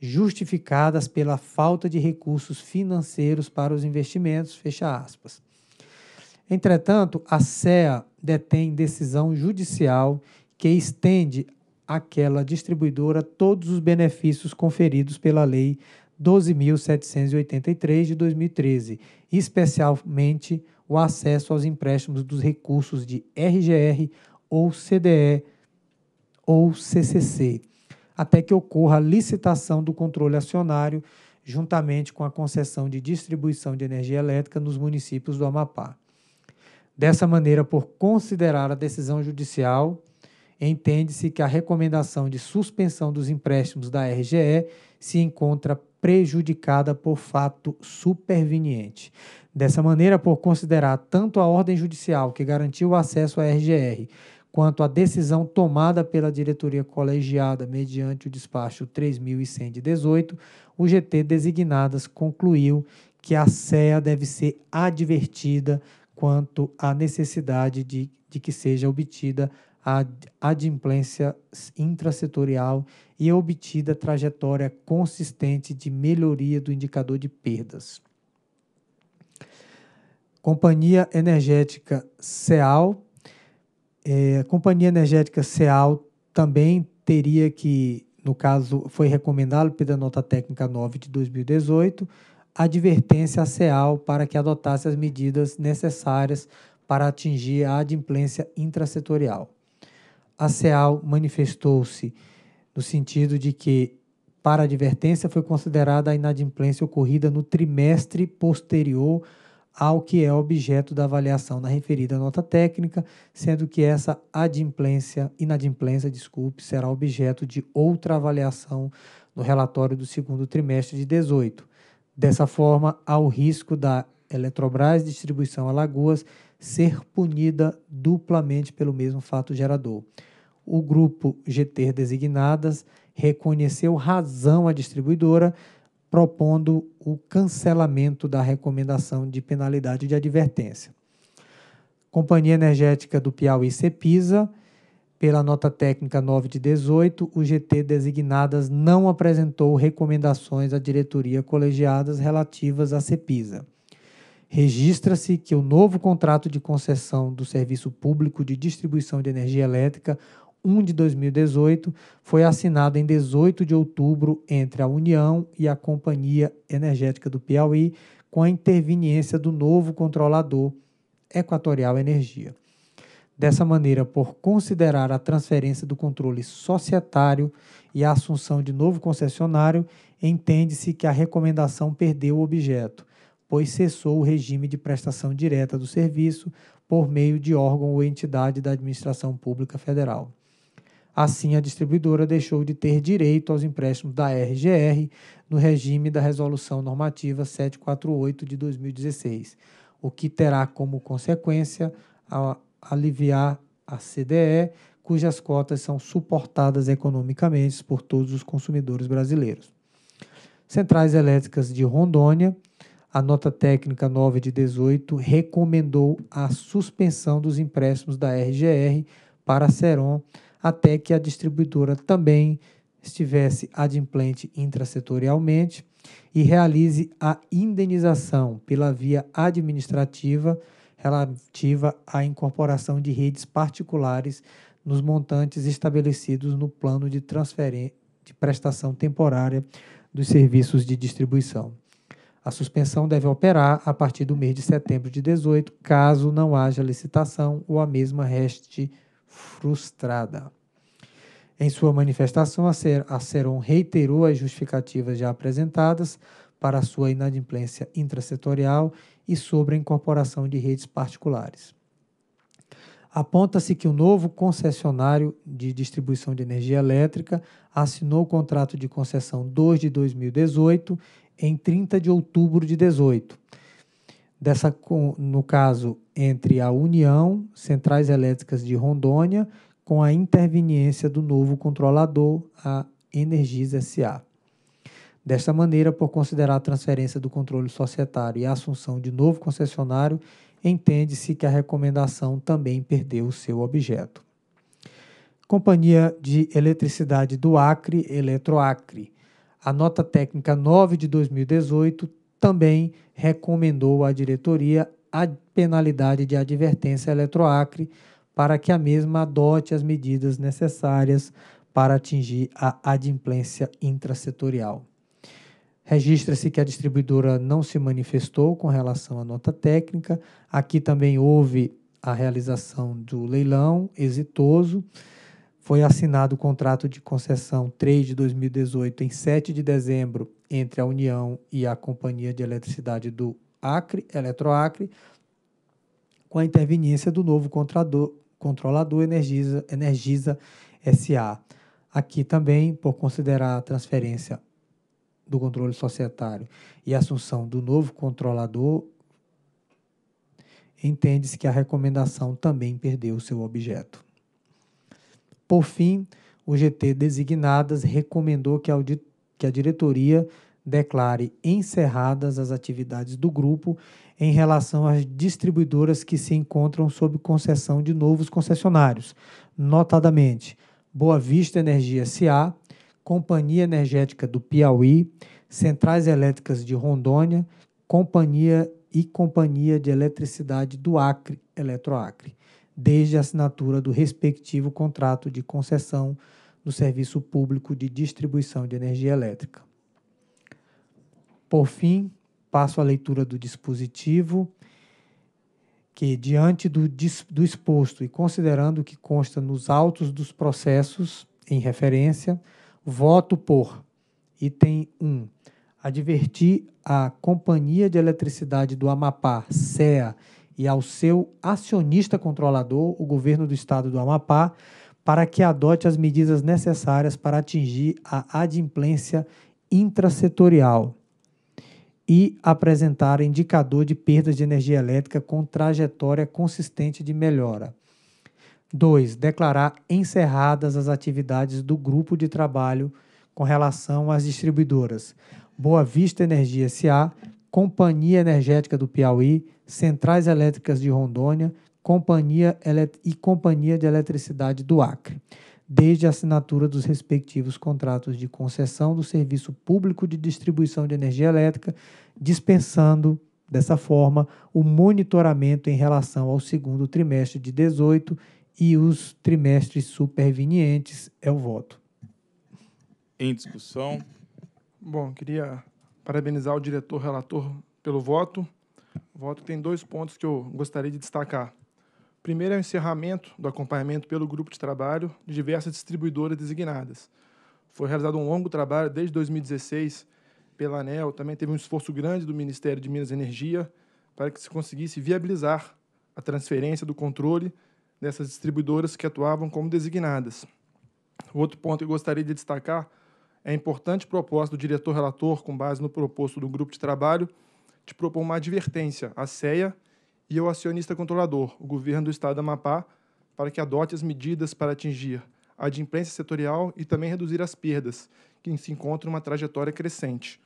justificadas pela falta de recursos financeiros para os investimentos, fecha aspas. Entretanto, a CEA detém decisão judicial que estende àquela distribuidora todos os benefícios conferidos pela Lei 12.783 de 2013, especialmente o acesso aos empréstimos dos recursos de RGR ou CDE ou CCC até que ocorra a licitação do controle acionário, juntamente com a concessão de distribuição de energia elétrica nos municípios do Amapá. Dessa maneira, por considerar a decisão judicial, entende-se que a recomendação de suspensão dos empréstimos da RGE se encontra prejudicada por fato superveniente. Dessa maneira, por considerar tanto a ordem judicial que garantiu o acesso à RGR quanto à decisão tomada pela diretoria colegiada mediante o despacho 3118, o GT Designadas concluiu que a CEA deve ser advertida quanto à necessidade de, de que seja obtida a adimplência intrasetorial e obtida trajetória consistente de melhoria do indicador de perdas. Companhia Energética CEAL é, a companhia energética CEAL também teria que, no caso, foi recomendado pela nota técnica 9 de 2018, advertência à CEAL para que adotasse as medidas necessárias para atingir a adimplência intrasetorial. A CEAL manifestou-se no sentido de que, para advertência, foi considerada a inadimplência ocorrida no trimestre posterior ao que é objeto da avaliação na referida nota técnica, sendo que essa adimplência, inadimplência, desculpe, será objeto de outra avaliação no relatório do segundo trimestre de 18. Dessa forma, há o risco da Eletrobras Distribuição Alagoas ser punida duplamente pelo mesmo fato gerador. O grupo GT Designadas reconheceu razão à distribuidora propondo o cancelamento da recomendação de penalidade de advertência. Companhia Energética do Piauí Cepisa, pela nota técnica 9 de 18, o GT designadas não apresentou recomendações à diretoria colegiadas relativas à Cepisa. Registra-se que o novo contrato de concessão do Serviço Público de Distribuição de Energia Elétrica 1 de 2018, foi assinado em 18 de outubro entre a União e a Companhia Energética do Piauí, com a interveniência do novo controlador Equatorial Energia. Dessa maneira, por considerar a transferência do controle societário e a assunção de novo concessionário, entende-se que a recomendação perdeu o objeto, pois cessou o regime de prestação direta do serviço por meio de órgão ou entidade da administração pública federal. Assim, a distribuidora deixou de ter direito aos empréstimos da RGR no regime da Resolução Normativa 748 de 2016, o que terá como consequência a aliviar a CDE, cujas cotas são suportadas economicamente por todos os consumidores brasileiros. Centrais Elétricas de Rondônia, a nota técnica 9 de 18 recomendou a suspensão dos empréstimos da RGR para a Seron até que a distribuidora também estivesse adimplente intrasetorialmente e realize a indenização pela via administrativa relativa à incorporação de redes particulares nos montantes estabelecidos no plano de, de prestação temporária dos serviços de distribuição. A suspensão deve operar a partir do mês de setembro de 18, caso não haja licitação ou a mesma reste frustrada. Em sua manifestação, a Seron reiterou as justificativas já apresentadas para sua inadimplência intrasetorial e sobre a incorporação de redes particulares. Aponta-se que o novo concessionário de distribuição de energia elétrica assinou o contrato de concessão 2 de 2018 em 30 de outubro de 2018 dessa, no caso, entre a União, Centrais Elétricas de Rondônia, com a interveniência do novo controlador, a Energisa SA. Desta maneira, por considerar a transferência do controle societário e a assunção de novo concessionário, entende-se que a recomendação também perdeu o seu objeto. Companhia de Eletricidade do Acre, Eletroacre. A nota técnica 9 de 2018 também recomendou à diretoria a penalidade de advertência Eletroacre para que a mesma adote as medidas necessárias para atingir a adimplência intrasetorial. Registra-se que a distribuidora não se manifestou com relação à nota técnica. Aqui também houve a realização do leilão exitoso. Foi assinado o contrato de concessão 3 de 2018 em 7 de dezembro entre a União e a Companhia de Eletricidade do Acre, Eletroacre, com a interveniência do novo controlador Energisa, Energisa SA. Aqui também, por considerar a transferência do controle societário e a assunção do novo controlador, entende-se que a recomendação também perdeu seu objeto. Por fim, o GT Designadas recomendou que a auditoria que a diretoria declare encerradas as atividades do grupo em relação às distribuidoras que se encontram sob concessão de novos concessionários, notadamente Boa Vista Energia SA, Companhia Energética do Piauí, Centrais Elétricas de Rondônia, Companhia e Companhia de Eletricidade do Acre, Eletroacre, desde a assinatura do respectivo contrato de concessão no serviço público de distribuição de energia elétrica. Por fim, passo à leitura do dispositivo que, diante do, do exposto e considerando que consta nos autos dos processos em referência, voto por item 1. Advertir a Companhia de Eletricidade do Amapá, CEA, e ao seu acionista controlador, o governo do estado do Amapá, para que adote as medidas necessárias para atingir a adimplência intrasetorial e apresentar indicador de perdas de energia elétrica com trajetória consistente de melhora. 2. Declarar encerradas as atividades do grupo de trabalho com relação às distribuidoras Boa Vista Energia SA, Companhia Energética do Piauí, Centrais Elétricas de Rondônia, Companhia e Companhia de Eletricidade do Acre, desde a assinatura dos respectivos contratos de concessão do serviço público de distribuição de energia elétrica, dispensando, dessa forma, o monitoramento em relação ao segundo trimestre de 18 e os trimestres supervenientes. É o voto. Em discussão. Bom, queria parabenizar o diretor relator pelo voto. O voto tem dois pontos que eu gostaria de destacar. Primeiro é o encerramento do acompanhamento pelo grupo de trabalho de diversas distribuidoras designadas. Foi realizado um longo trabalho desde 2016 pela ANEL, também teve um esforço grande do Ministério de Minas e Energia para que se conseguisse viabilizar a transferência do controle dessas distribuidoras que atuavam como designadas. Outro ponto que eu gostaria de destacar é a importante proposta do diretor relator, com base no proposto do grupo de trabalho, de propor uma advertência à CEA e ao acionista controlador, o governo do estado do Amapá, para que adote as medidas para atingir a adimplência setorial e também reduzir as perdas, que se encontram uma trajetória crescente.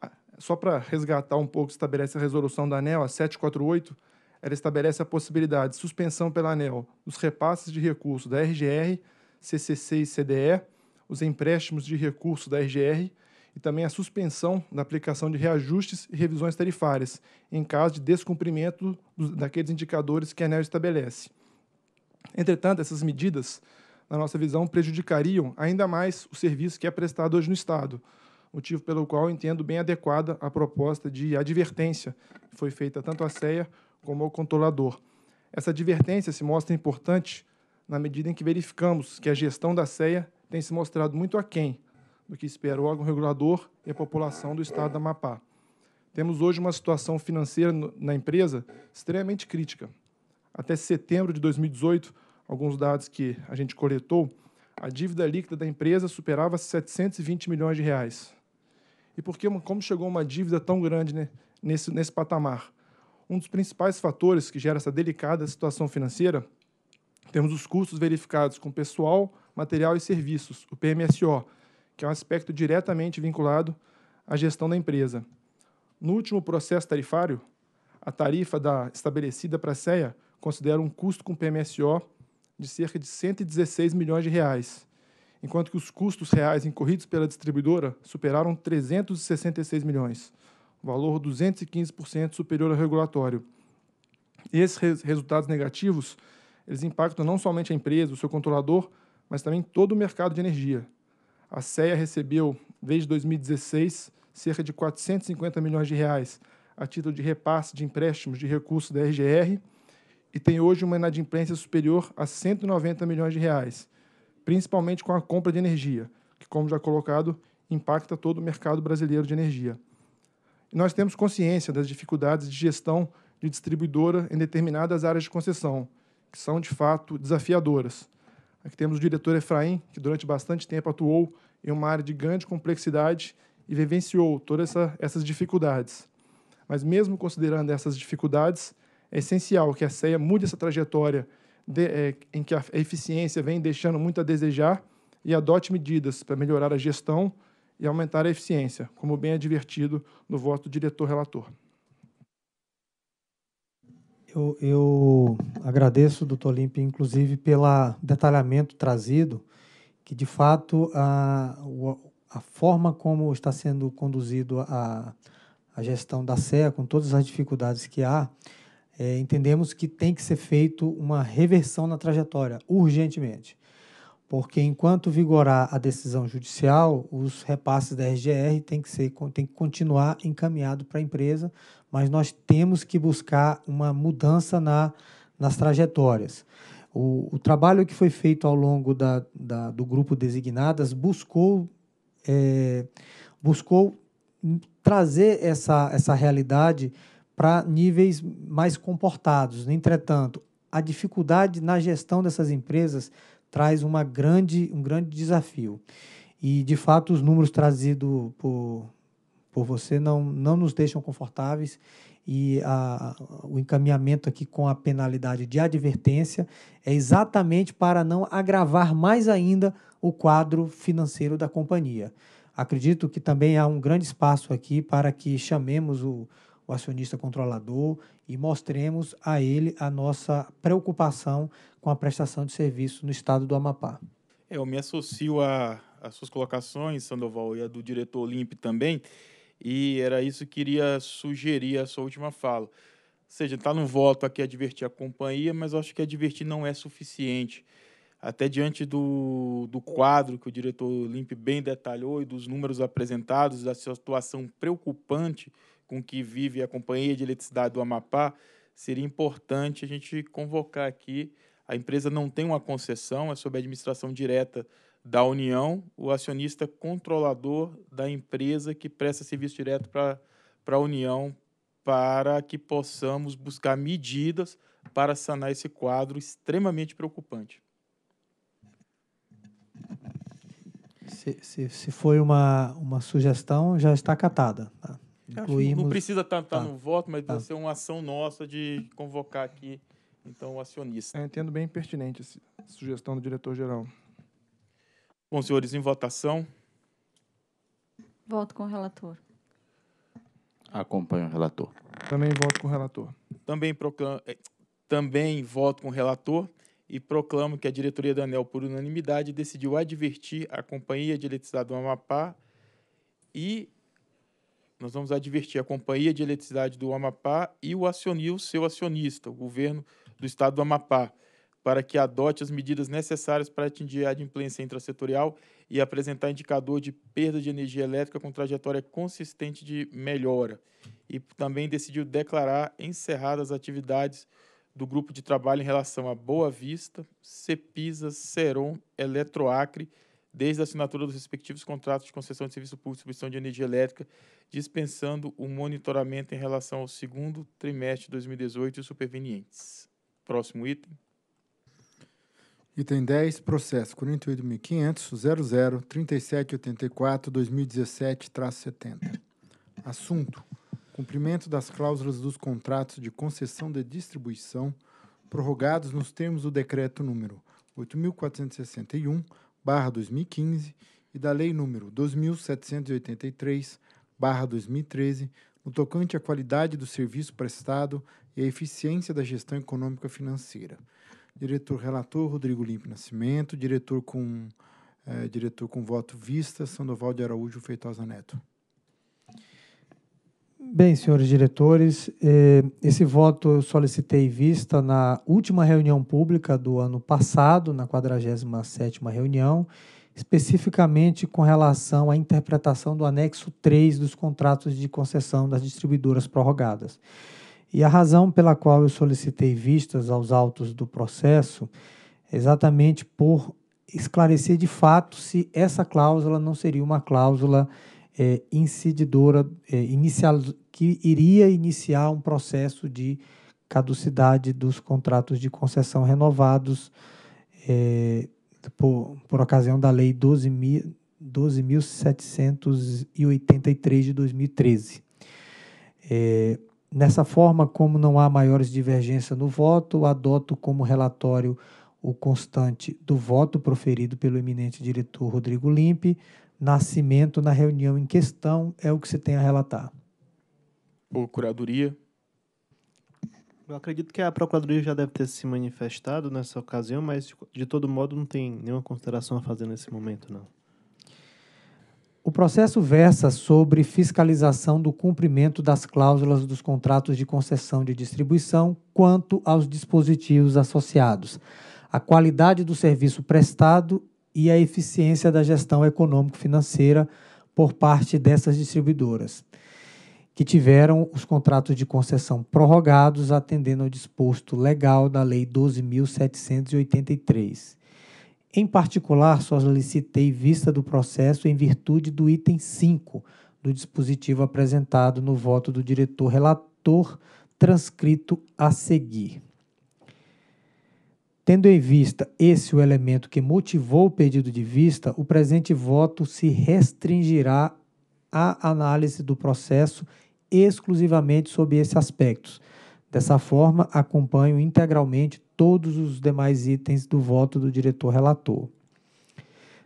Ah, só para resgatar um pouco, estabelece a resolução da ANEL, a 748, ela estabelece a possibilidade de suspensão pela ANEL dos repasses de recursos da RGR, CCC e CDE, os empréstimos de recursos da RGR, e também a suspensão da aplicação de reajustes e revisões tarifárias, em caso de descumprimento daqueles indicadores que a ANEL estabelece. Entretanto, essas medidas, na nossa visão, prejudicariam ainda mais o serviço que é prestado hoje no Estado, motivo pelo qual entendo bem adequada a proposta de advertência que foi feita tanto à CEA como ao controlador. Essa advertência se mostra importante na medida em que verificamos que a gestão da CEA tem se mostrado muito aquém do que espera o órgão regulador e a população do estado da Amapá. Temos hoje uma situação financeira na empresa extremamente crítica. Até setembro de 2018, alguns dados que a gente coletou, a dívida líquida da empresa superava 720 milhões de reais. E por que, como chegou uma dívida tão grande né, nesse, nesse patamar? Um dos principais fatores que gera essa delicada situação financeira, temos os custos verificados com pessoal, material e serviços, o PMSO, que é um aspecto diretamente vinculado à gestão da empresa. No último processo tarifário, a tarifa da estabelecida para a CEA considera um custo com PMSO de cerca de 116 milhões de reais, enquanto que os custos reais incorridos pela distribuidora superaram 366 milhões, valor 215% superior ao regulatório. Esses res resultados negativos, eles impactam não somente a empresa, o seu controlador, mas também todo o mercado de energia, a CEA recebeu, desde 2016, cerca de 450 milhões de reais a título de repasse de empréstimos de recursos da RGR e tem hoje uma inadimplência superior a 190 milhões de reais, principalmente com a compra de energia, que, como já colocado, impacta todo o mercado brasileiro de energia. E nós temos consciência das dificuldades de gestão de distribuidora em determinadas áreas de concessão, que são de fato desafiadoras. Aqui temos o diretor Efraim, que durante bastante tempo atuou em uma área de grande complexidade e vivenciou todas essa, essas dificuldades. Mas, mesmo considerando essas dificuldades, é essencial que a CEA mude essa trajetória de, é, em que a eficiência vem deixando muito a desejar e adote medidas para melhorar a gestão e aumentar a eficiência, como bem advertido no voto do diretor-relator. Eu, eu, agradeço, doutor Limpe, inclusive, pelo detalhamento trazido que de fato a, a forma como está sendo conduzido a, a gestão da SEA, com todas as dificuldades que há, é, entendemos que tem que ser feito uma reversão na trajetória, urgentemente. Porque enquanto vigorar a decisão judicial, os repasses da RGR têm que, ser, têm que continuar encaminhado para a empresa, mas nós temos que buscar uma mudança na, nas trajetórias. O, o trabalho que foi feito ao longo da, da do grupo Designadas buscou, é, buscou trazer essa, essa realidade para níveis mais comportados. Entretanto, a dificuldade na gestão dessas empresas traz uma grande, um grande desafio. E, de fato, os números trazidos por, por você não, não nos deixam confortáveis e a, o encaminhamento aqui com a penalidade de advertência é exatamente para não agravar mais ainda o quadro financeiro da companhia. Acredito que também há um grande espaço aqui para que chamemos o, o acionista controlador e mostremos a ele a nossa preocupação com a prestação de serviço no estado do Amapá. É, eu me associo às suas colocações, Sandoval, e a do diretor Olímpio também. E era isso que queria sugerir a sua última fala. Ou seja, está no voto aqui advertir é a companhia, mas acho que advertir é não é suficiente. Até diante do, do quadro que o diretor Limpe bem detalhou e dos números apresentados, da situação preocupante com que vive a Companhia de Eletricidade do Amapá, seria importante a gente convocar aqui. A empresa não tem uma concessão, é sob administração direta da União, o acionista controlador da empresa que presta serviço direto para a União, para que possamos buscar medidas para sanar esse quadro extremamente preocupante. Se, se, se foi uma, uma sugestão, já está catada. Tá? Incluímos... Não precisa estar tá, tá, tá no voto, mas tá. deve ser uma ação nossa de convocar aqui então o acionista. Eu é, entendo bem pertinente a sugestão do diretor-geral. Bom, senhores, em votação. Voto com o relator. Acompanho o relator. Também voto com o relator. Também, proclamo, eh, também voto com o relator e proclamo que a diretoria da ANEL, por unanimidade, decidiu advertir a Companhia de Eletricidade do Amapá e nós vamos advertir a Companhia de Eletricidade do Amapá e o acionista, o seu acionista, o governo do estado do Amapá, para que adote as medidas necessárias para atingir a adimplência intrasetorial e apresentar indicador de perda de energia elétrica com trajetória consistente de melhora. E também decidiu declarar encerradas as atividades do grupo de trabalho em relação a Boa Vista, Cepisa, Seron, Eletroacre, desde a assinatura dos respectivos contratos de concessão de serviço público de distribuição de energia elétrica, dispensando o monitoramento em relação ao segundo trimestre de 2018 e supervenientes. Próximo item. Item 10, processo 485000037842017 70 Assunto: Cumprimento das cláusulas dos contratos de concessão de distribuição prorrogados nos termos do decreto número 8.461/2015 e da lei número 2783/2013 no tocante à qualidade do serviço prestado e à eficiência da gestão econômica financeira diretor relator Rodrigo Limpo Nascimento, diretor com, é, diretor com voto vista Sandoval de Araújo Feitosa Neto. Bem, senhores diretores, eh, esse voto eu solicitei vista na última reunião pública do ano passado, na 47ª reunião, especificamente com relação à interpretação do anexo 3 dos contratos de concessão das distribuidoras prorrogadas. E a razão pela qual eu solicitei vistas aos autos do processo é exatamente por esclarecer de fato se essa cláusula não seria uma cláusula é, incididora, é, inicial, que iria iniciar um processo de caducidade dos contratos de concessão renovados é, por, por ocasião da Lei 12.783 12 de 2013. É, Nessa forma, como não há maiores divergências no voto, adoto como relatório o constante do voto proferido pelo eminente diretor Rodrigo Limpe. Nascimento na reunião em questão é o que se tem a relatar. Procuradoria. Eu acredito que a Procuradoria já deve ter se manifestado nessa ocasião, mas de todo modo não tem nenhuma consideração a fazer nesse momento, não. O processo versa sobre fiscalização do cumprimento das cláusulas dos contratos de concessão de distribuição quanto aos dispositivos associados, a qualidade do serviço prestado e a eficiência da gestão econômico-financeira por parte dessas distribuidoras, que tiveram os contratos de concessão prorrogados atendendo ao disposto legal da Lei 12.783. Em particular, só solicitei vista do processo em virtude do item 5 do dispositivo apresentado no voto do diretor relator, transcrito a seguir. Tendo em vista esse o elemento que motivou o pedido de vista, o presente voto se restringirá à análise do processo exclusivamente sob esses aspectos. Dessa forma, acompanho integralmente todos os demais itens do voto do diretor relator.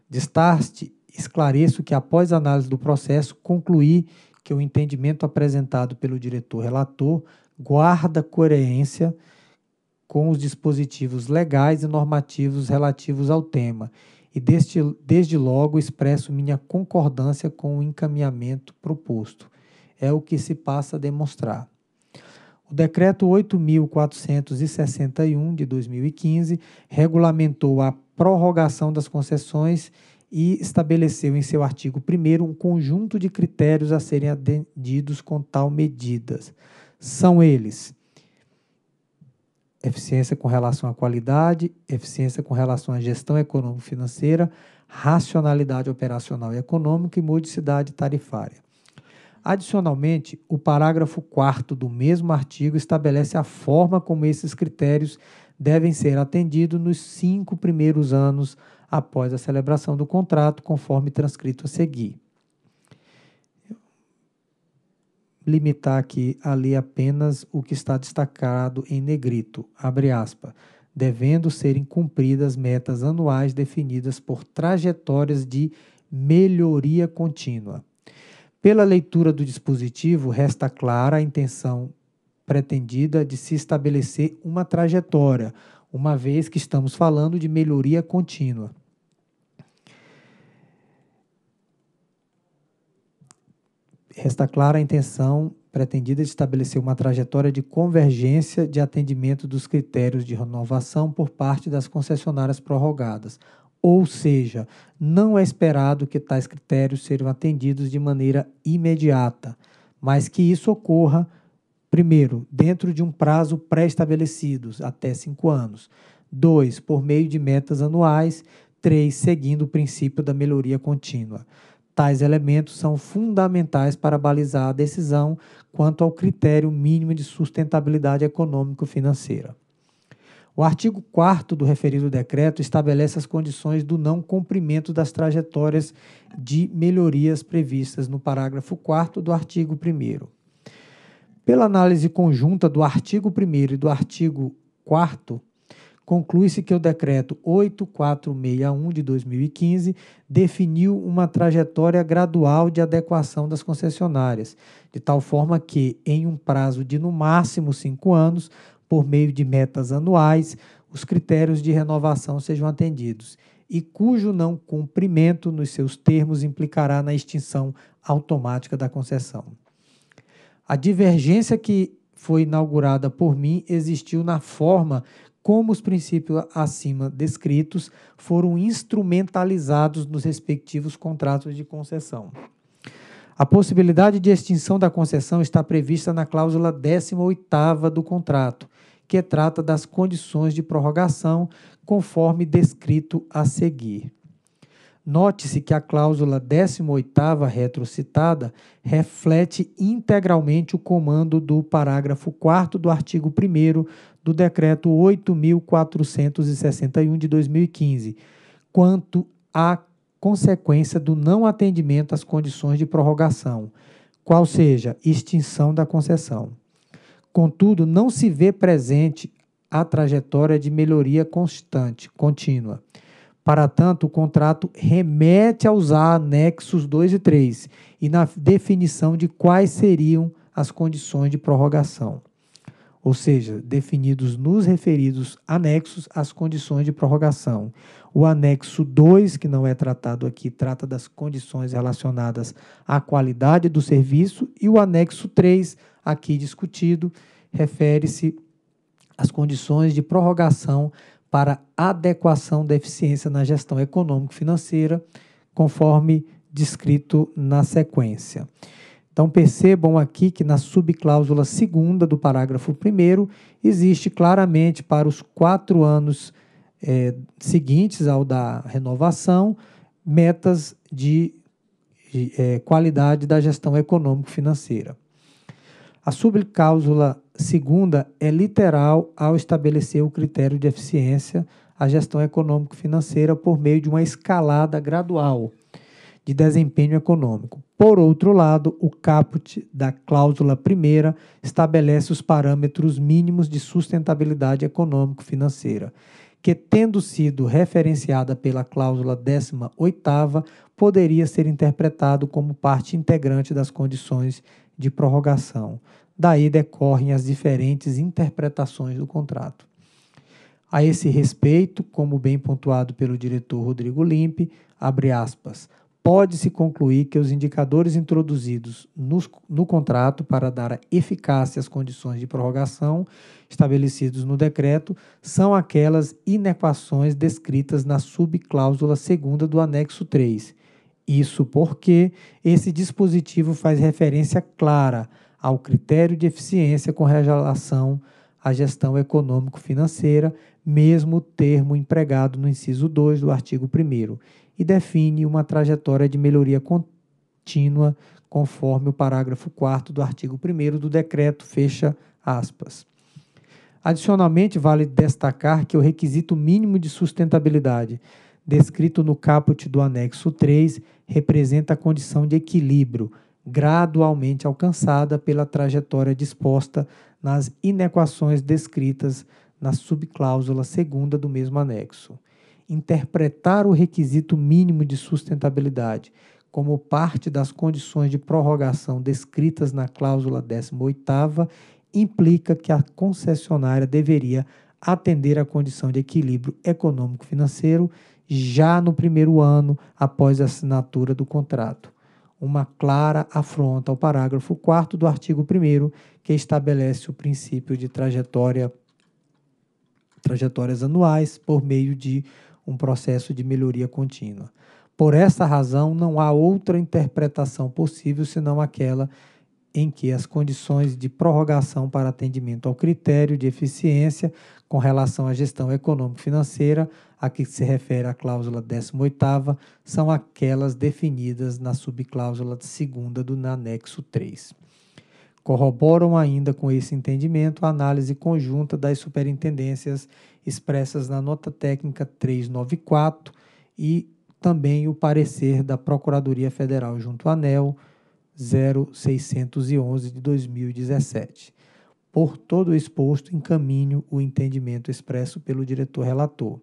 Destaque, esclareço que após análise do processo, concluí que o entendimento apresentado pelo diretor relator guarda coerência com os dispositivos legais e normativos relativos ao tema e desde logo expresso minha concordância com o encaminhamento proposto. É o que se passa a demonstrar. O decreto 8461 de 2015 regulamentou a prorrogação das concessões e estabeleceu em seu artigo 1 um conjunto de critérios a serem atendidos com tal medidas. São eles: eficiência com relação à qualidade, eficiência com relação à gestão econômico-financeira, racionalidade operacional e econômica e modicidade tarifária. Adicionalmente, o parágrafo 4 do mesmo artigo estabelece a forma como esses critérios devem ser atendidos nos cinco primeiros anos após a celebração do contrato, conforme transcrito a seguir. Limitar aqui a ler apenas o que está destacado em negrito, abre aspas, devendo serem cumpridas metas anuais definidas por trajetórias de melhoria contínua. Pela leitura do dispositivo, resta clara a intenção pretendida de se estabelecer uma trajetória, uma vez que estamos falando de melhoria contínua. Resta clara a intenção pretendida de estabelecer uma trajetória de convergência de atendimento dos critérios de renovação por parte das concessionárias prorrogadas, ou seja, não é esperado que tais critérios sejam atendidos de maneira imediata, mas que isso ocorra, primeiro, dentro de um prazo pré-estabelecido, até cinco anos. Dois, por meio de metas anuais. Três, seguindo o princípio da melhoria contínua. Tais elementos são fundamentais para balizar a decisão quanto ao critério mínimo de sustentabilidade econômico-financeira. O artigo 4 do referido decreto estabelece as condições do não cumprimento das trajetórias de melhorias previstas no parágrafo 4 do artigo 1. Pela análise conjunta do artigo 1 e do artigo 4, conclui-se que o decreto 8461 de 2015 definiu uma trajetória gradual de adequação das concessionárias, de tal forma que, em um prazo de no máximo cinco anos, por meio de metas anuais, os critérios de renovação sejam atendidos e cujo não cumprimento nos seus termos implicará na extinção automática da concessão. A divergência que foi inaugurada por mim existiu na forma como os princípios acima descritos foram instrumentalizados nos respectivos contratos de concessão. A possibilidade de extinção da concessão está prevista na cláusula 18ª do contrato, que trata das condições de prorrogação, conforme descrito a seguir. Note-se que a cláusula 18ª retrocitada reflete integralmente o comando do parágrafo 4 do artigo 1 do decreto 8461 de 2015, quanto à consequência do não atendimento às condições de prorrogação, qual seja, extinção da concessão. Contudo, não se vê presente a trajetória de melhoria constante, contínua. Para tanto, o contrato remete aos anexos 2 e 3 e na definição de quais seriam as condições de prorrogação. Ou seja, definidos nos referidos anexos as condições de prorrogação, o anexo 2, que não é tratado aqui, trata das condições relacionadas à qualidade do serviço, e o anexo 3, aqui discutido, refere-se às condições de prorrogação para adequação da eficiência na gestão econômico-financeira, conforme descrito na sequência. Então percebam aqui que na subcláusula segunda do parágrafo 1 existe claramente para os quatro anos é, seguintes ao da renovação, metas de, de é, qualidade da gestão econômico-financeira. A subcláusula segunda é literal ao estabelecer o critério de eficiência à gestão econômico-financeira por meio de uma escalada gradual de desempenho econômico. Por outro lado, o caput da cláusula primeira estabelece os parâmetros mínimos de sustentabilidade econômico-financeira que, tendo sido referenciada pela cláusula 18, poderia ser interpretado como parte integrante das condições de prorrogação. Daí decorrem as diferentes interpretações do contrato. A esse respeito, como bem pontuado pelo diretor Rodrigo Limpe, abre aspas, pode-se concluir que os indicadores introduzidos no, no contrato para dar eficácia às condições de prorrogação estabelecidos no decreto são aquelas inequações descritas na subcláusula segunda do anexo 3. Isso porque esse dispositivo faz referência clara ao critério de eficiência com relação à gestão econômico-financeira, mesmo termo empregado no inciso 2 do artigo 1 e define uma trajetória de melhoria contínua conforme o parágrafo 4 do artigo 1 do decreto, fecha aspas. Adicionalmente, vale destacar que o requisito mínimo de sustentabilidade, descrito no caput do anexo 3, representa a condição de equilíbrio gradualmente alcançada pela trajetória disposta nas inequações descritas na subcláusula segunda do mesmo anexo. Interpretar o requisito mínimo de sustentabilidade como parte das condições de prorrogação descritas na cláusula 18 implica que a concessionária deveria atender à condição de equilíbrio econômico-financeiro já no primeiro ano após a assinatura do contrato. Uma clara afronta ao parágrafo 4 do artigo 1, que estabelece o princípio de trajetória, trajetórias anuais por meio de um processo de melhoria contínua. Por essa razão, não há outra interpretação possível senão aquela em que as condições de prorrogação para atendimento ao critério de eficiência com relação à gestão econômico-financeira, a que se refere a cláusula 18 são aquelas definidas na subcláusula segunda do anexo 3. Corroboram ainda com esse entendimento a análise conjunta das superintendências expressas na nota técnica 394 e também o parecer da Procuradoria Federal junto à ANEL, 0611 de 2017. Por todo o exposto, encaminho o entendimento expresso pelo diretor relator.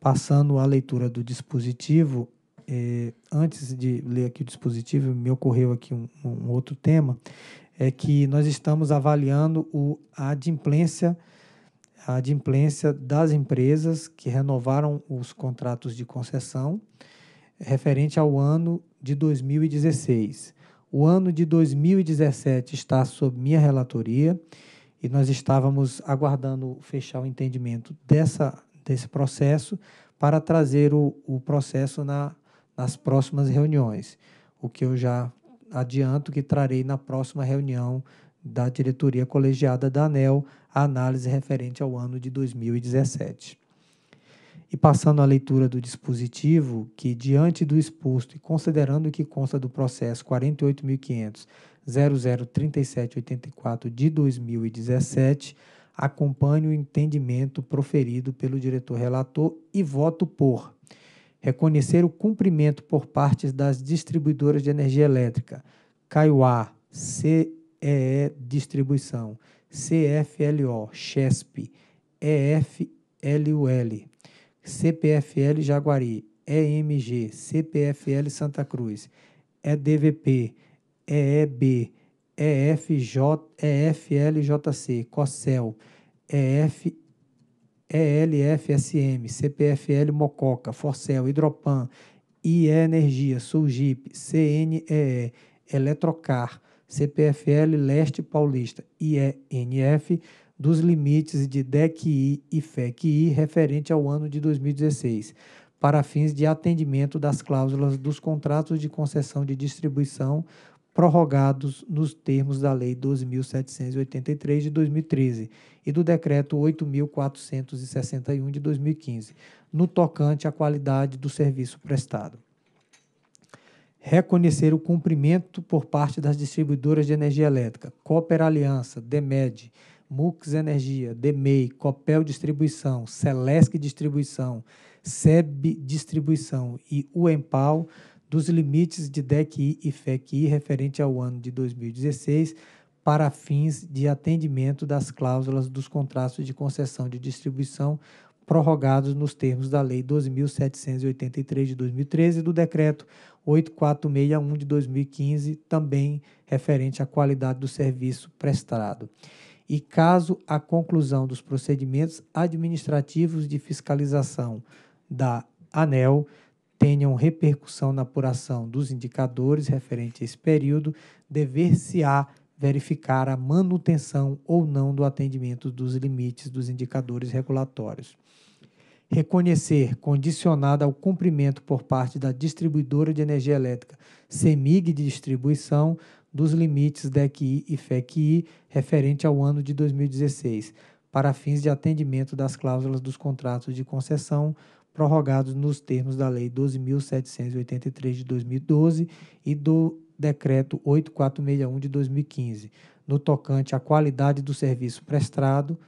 Passando à leitura do dispositivo, eh, antes de ler aqui o dispositivo, me ocorreu aqui um, um outro tema, é que nós estamos avaliando o, a adimplência a adimplência das empresas que renovaram os contratos de concessão referente ao ano de 2016. O ano de 2017 está sob minha relatoria e nós estávamos aguardando fechar o entendimento dessa, desse processo para trazer o, o processo na, nas próximas reuniões, o que eu já adianto que trarei na próxima reunião da diretoria colegiada da ANEL a análise referente ao ano de 2017. E passando à leitura do dispositivo, que diante do exposto e considerando que consta do processo 48.500.003784 de 2017, acompanho o entendimento proferido pelo diretor relator e voto por reconhecer o cumprimento por parte das distribuidoras de energia elétrica Caiuá, CEE Distribuição, CFLO, CHESP, EFLUL, CPFL Jaguari, EMG, CPFL Santa Cruz, EDVP, EEB, EFJ, EFLJC, COCEL, EF, ELFSM, CPFL Mococa, Forcel, Hidropan, IE Energia, Sulgip, CNEE, Eletrocar, CPFL Leste Paulista, IENF, dos limites de DECI e FECI referente ao ano de 2016, para fins de atendimento das cláusulas dos contratos de concessão de distribuição prorrogados nos termos da Lei 12.783 de 2013 e do Decreto 8.461 de 2015, no tocante à qualidade do serviço prestado. Reconhecer o cumprimento por parte das distribuidoras de energia elétrica, Cooper Aliança, DEMED, Mux Energia, DMEI, Copel Distribuição, Celesc Distribuição, SEB Distribuição e UEMPAL dos limites de DECI e FECI referente ao ano de 2016 para fins de atendimento das cláusulas dos contratos de concessão de distribuição prorrogados nos termos da Lei 12.783 de 2013 e do Decreto 8461 de 2015, também referente à qualidade do serviço prestado e caso a conclusão dos procedimentos administrativos de fiscalização da ANEL tenham repercussão na apuração dos indicadores referente a esse período, dever-se-á verificar a manutenção ou não do atendimento dos limites dos indicadores regulatórios. Reconhecer, condicionada ao cumprimento por parte da distribuidora de energia elétrica, CEMIG de distribuição, dos limites DECI e FECI referente ao ano de 2016, para fins de atendimento das cláusulas dos contratos de concessão prorrogados nos termos da Lei 12.783 de 2012 e do Decreto 8461 de 2015, no tocante à qualidade do serviço prestado,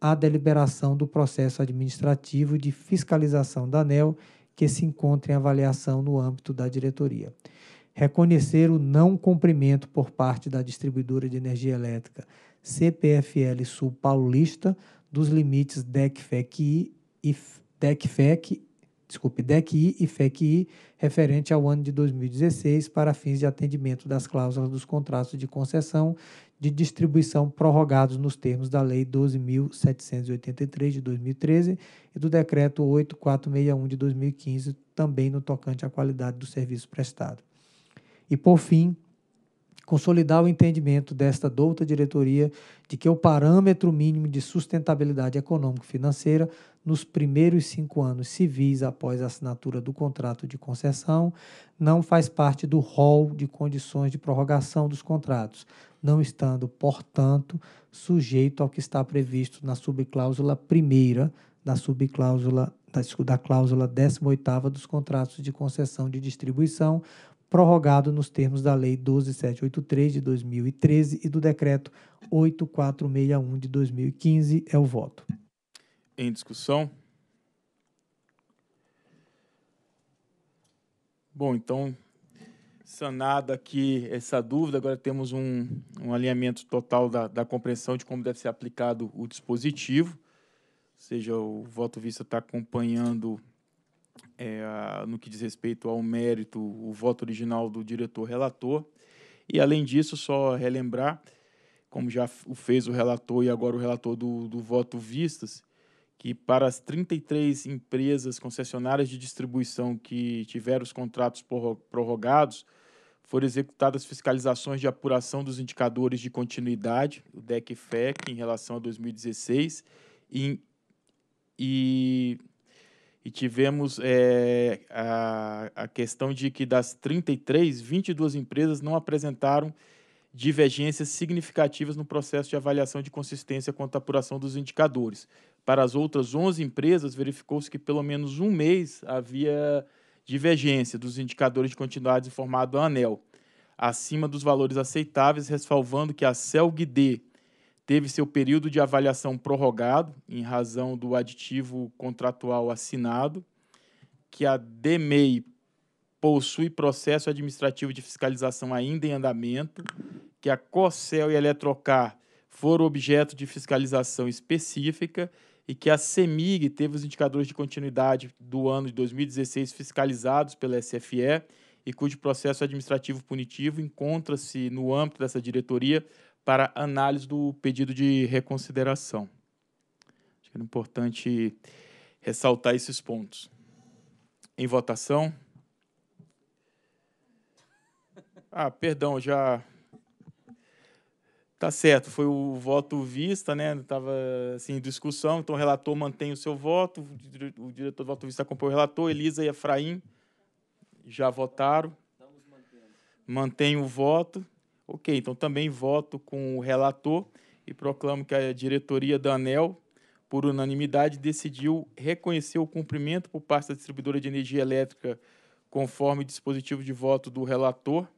à deliberação do processo administrativo de fiscalização da ANEL que se encontra em avaliação no âmbito da diretoria reconhecer o não cumprimento por parte da distribuidora de energia elétrica CPFL Sul Paulista dos limites dec i e DEC-FEC desculpe, DECI e FECI, referente ao ano de 2016, para fins de atendimento das cláusulas dos contratos de concessão de distribuição prorrogados nos termos da Lei 12.783 de 2013 e do Decreto 8461 de 2015, também no tocante à qualidade do serviço prestado. E, por fim, consolidar o entendimento desta douta diretoria de que o parâmetro mínimo de sustentabilidade econômico-financeira nos primeiros cinco anos civis após a assinatura do contrato de concessão não faz parte do rol de condições de prorrogação dos contratos, não estando, portanto, sujeito ao que está previsto na subcláusula primeira da subcláusula da, da cláusula 18 dos contratos de concessão de distribuição prorrogado nos termos da Lei 12783 de 2013 e do Decreto 8461 de 2015. É o voto. Em discussão? Bom, então, sanada aqui essa dúvida, agora temos um, um alinhamento total da, da compreensão de como deve ser aplicado o dispositivo, ou seja, o voto vista está acompanhando é, no que diz respeito ao mérito, o voto original do diretor-relator. E, além disso, só relembrar, como já o fez o relator e agora o relator do, do voto vistas, que para as 33 empresas concessionárias de distribuição que tiveram os contratos prorrogados, foram executadas fiscalizações de apuração dos indicadores de continuidade, o DEC-FEC, em relação a 2016, e, e e tivemos é, a, a questão de que das 33, 22 empresas não apresentaram divergências significativas no processo de avaliação de consistência quanto à apuração dos indicadores. Para as outras 11 empresas, verificou-se que pelo menos um mês havia divergência dos indicadores de continuidade informado à ANEL, acima dos valores aceitáveis, ressalvando que a CELG-D teve seu período de avaliação prorrogado em razão do aditivo contratual assinado, que a DMEI possui processo administrativo de fiscalização ainda em andamento, que a COCEL e a Eletrocar foram objeto de fiscalização específica e que a CEMIG teve os indicadores de continuidade do ano de 2016 fiscalizados pela SFE e cujo processo administrativo punitivo encontra-se no âmbito dessa diretoria para análise do pedido de reconsideração. Acho que era importante ressaltar esses pontos. Em votação. Ah, perdão, já. Tá certo, foi o voto vista, né? Estava assim, em discussão, então o relator mantém o seu voto, o diretor do voto vista acompanhou o relator, Elisa e Efraim já votaram. Então, mantém o voto. Ok, então também voto com o relator e proclamo que a diretoria da ANEL, por unanimidade, decidiu reconhecer o cumprimento por parte da distribuidora de energia elétrica conforme dispositivo de voto do relator.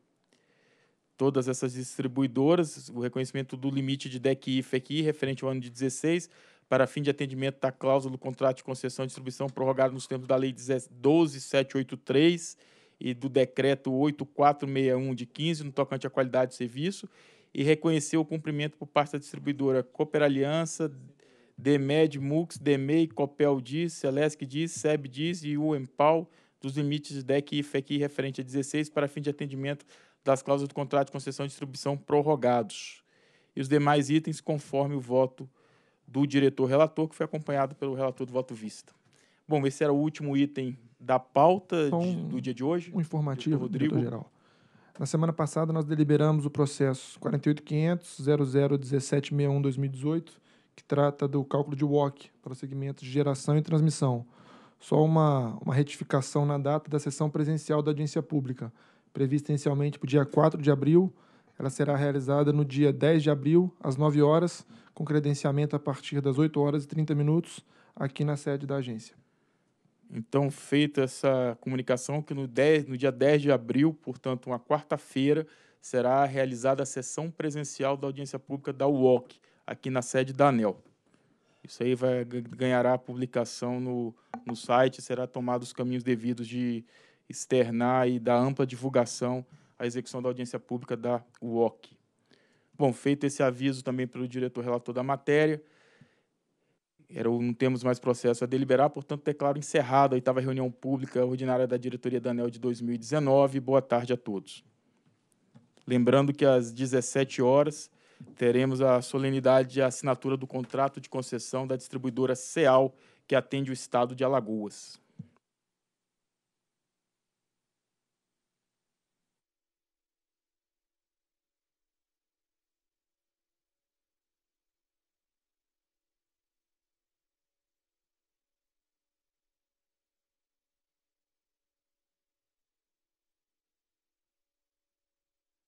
Todas essas distribuidoras, o reconhecimento do limite de DEC IF aqui, referente ao ano de 16, para fim de atendimento da cláusula do contrato de concessão e distribuição prorrogado nos termos da Lei 12783 e do decreto 8461 de 15 no tocante à qualidade de serviço e reconheceu o cumprimento por parte da distribuidora Cooper Aliança, DEMED, MUX, DEMEI, Copel Diz, Celesc Diz, SEB Diz e UEMPAL dos limites de DEC e FEC referente a 16 para fim de atendimento das cláusulas do contrato de concessão e distribuição prorrogados e os demais itens conforme o voto do diretor relator, que foi acompanhado pelo relator do voto vista. Bom, esse era o último item da pauta então, de, do dia de hoje. Um informativo, Rodrigo geral. Na semana passada nós deliberamos o processo 48.500.00.17.61.2018, que trata do cálculo de WOC para o segmentos de geração e transmissão. Só uma, uma retificação na data da sessão presencial da audiência pública, prevista inicialmente para o dia 4 de abril. Ela será realizada no dia 10 de abril, às 9 horas, com credenciamento a partir das 8 horas e 30 minutos, aqui na sede da agência. Então, feita essa comunicação, que no, 10, no dia 10 de abril, portanto, uma quarta-feira, será realizada a sessão presencial da audiência pública da UOC, aqui na sede da ANEL. Isso aí vai, ganhará publicação no, no site, será tomados os caminhos devidos de externar e da ampla divulgação a execução da audiência pública da UOC. Bom, feito esse aviso também pelo diretor relator da matéria, era o não temos mais processo a deliberar, portanto, declaro encerrada a oitava reunião pública ordinária da diretoria da ANEL de 2019. Boa tarde a todos. Lembrando que às 17 horas teremos a solenidade de assinatura do contrato de concessão da distribuidora CEAL, que atende o estado de Alagoas.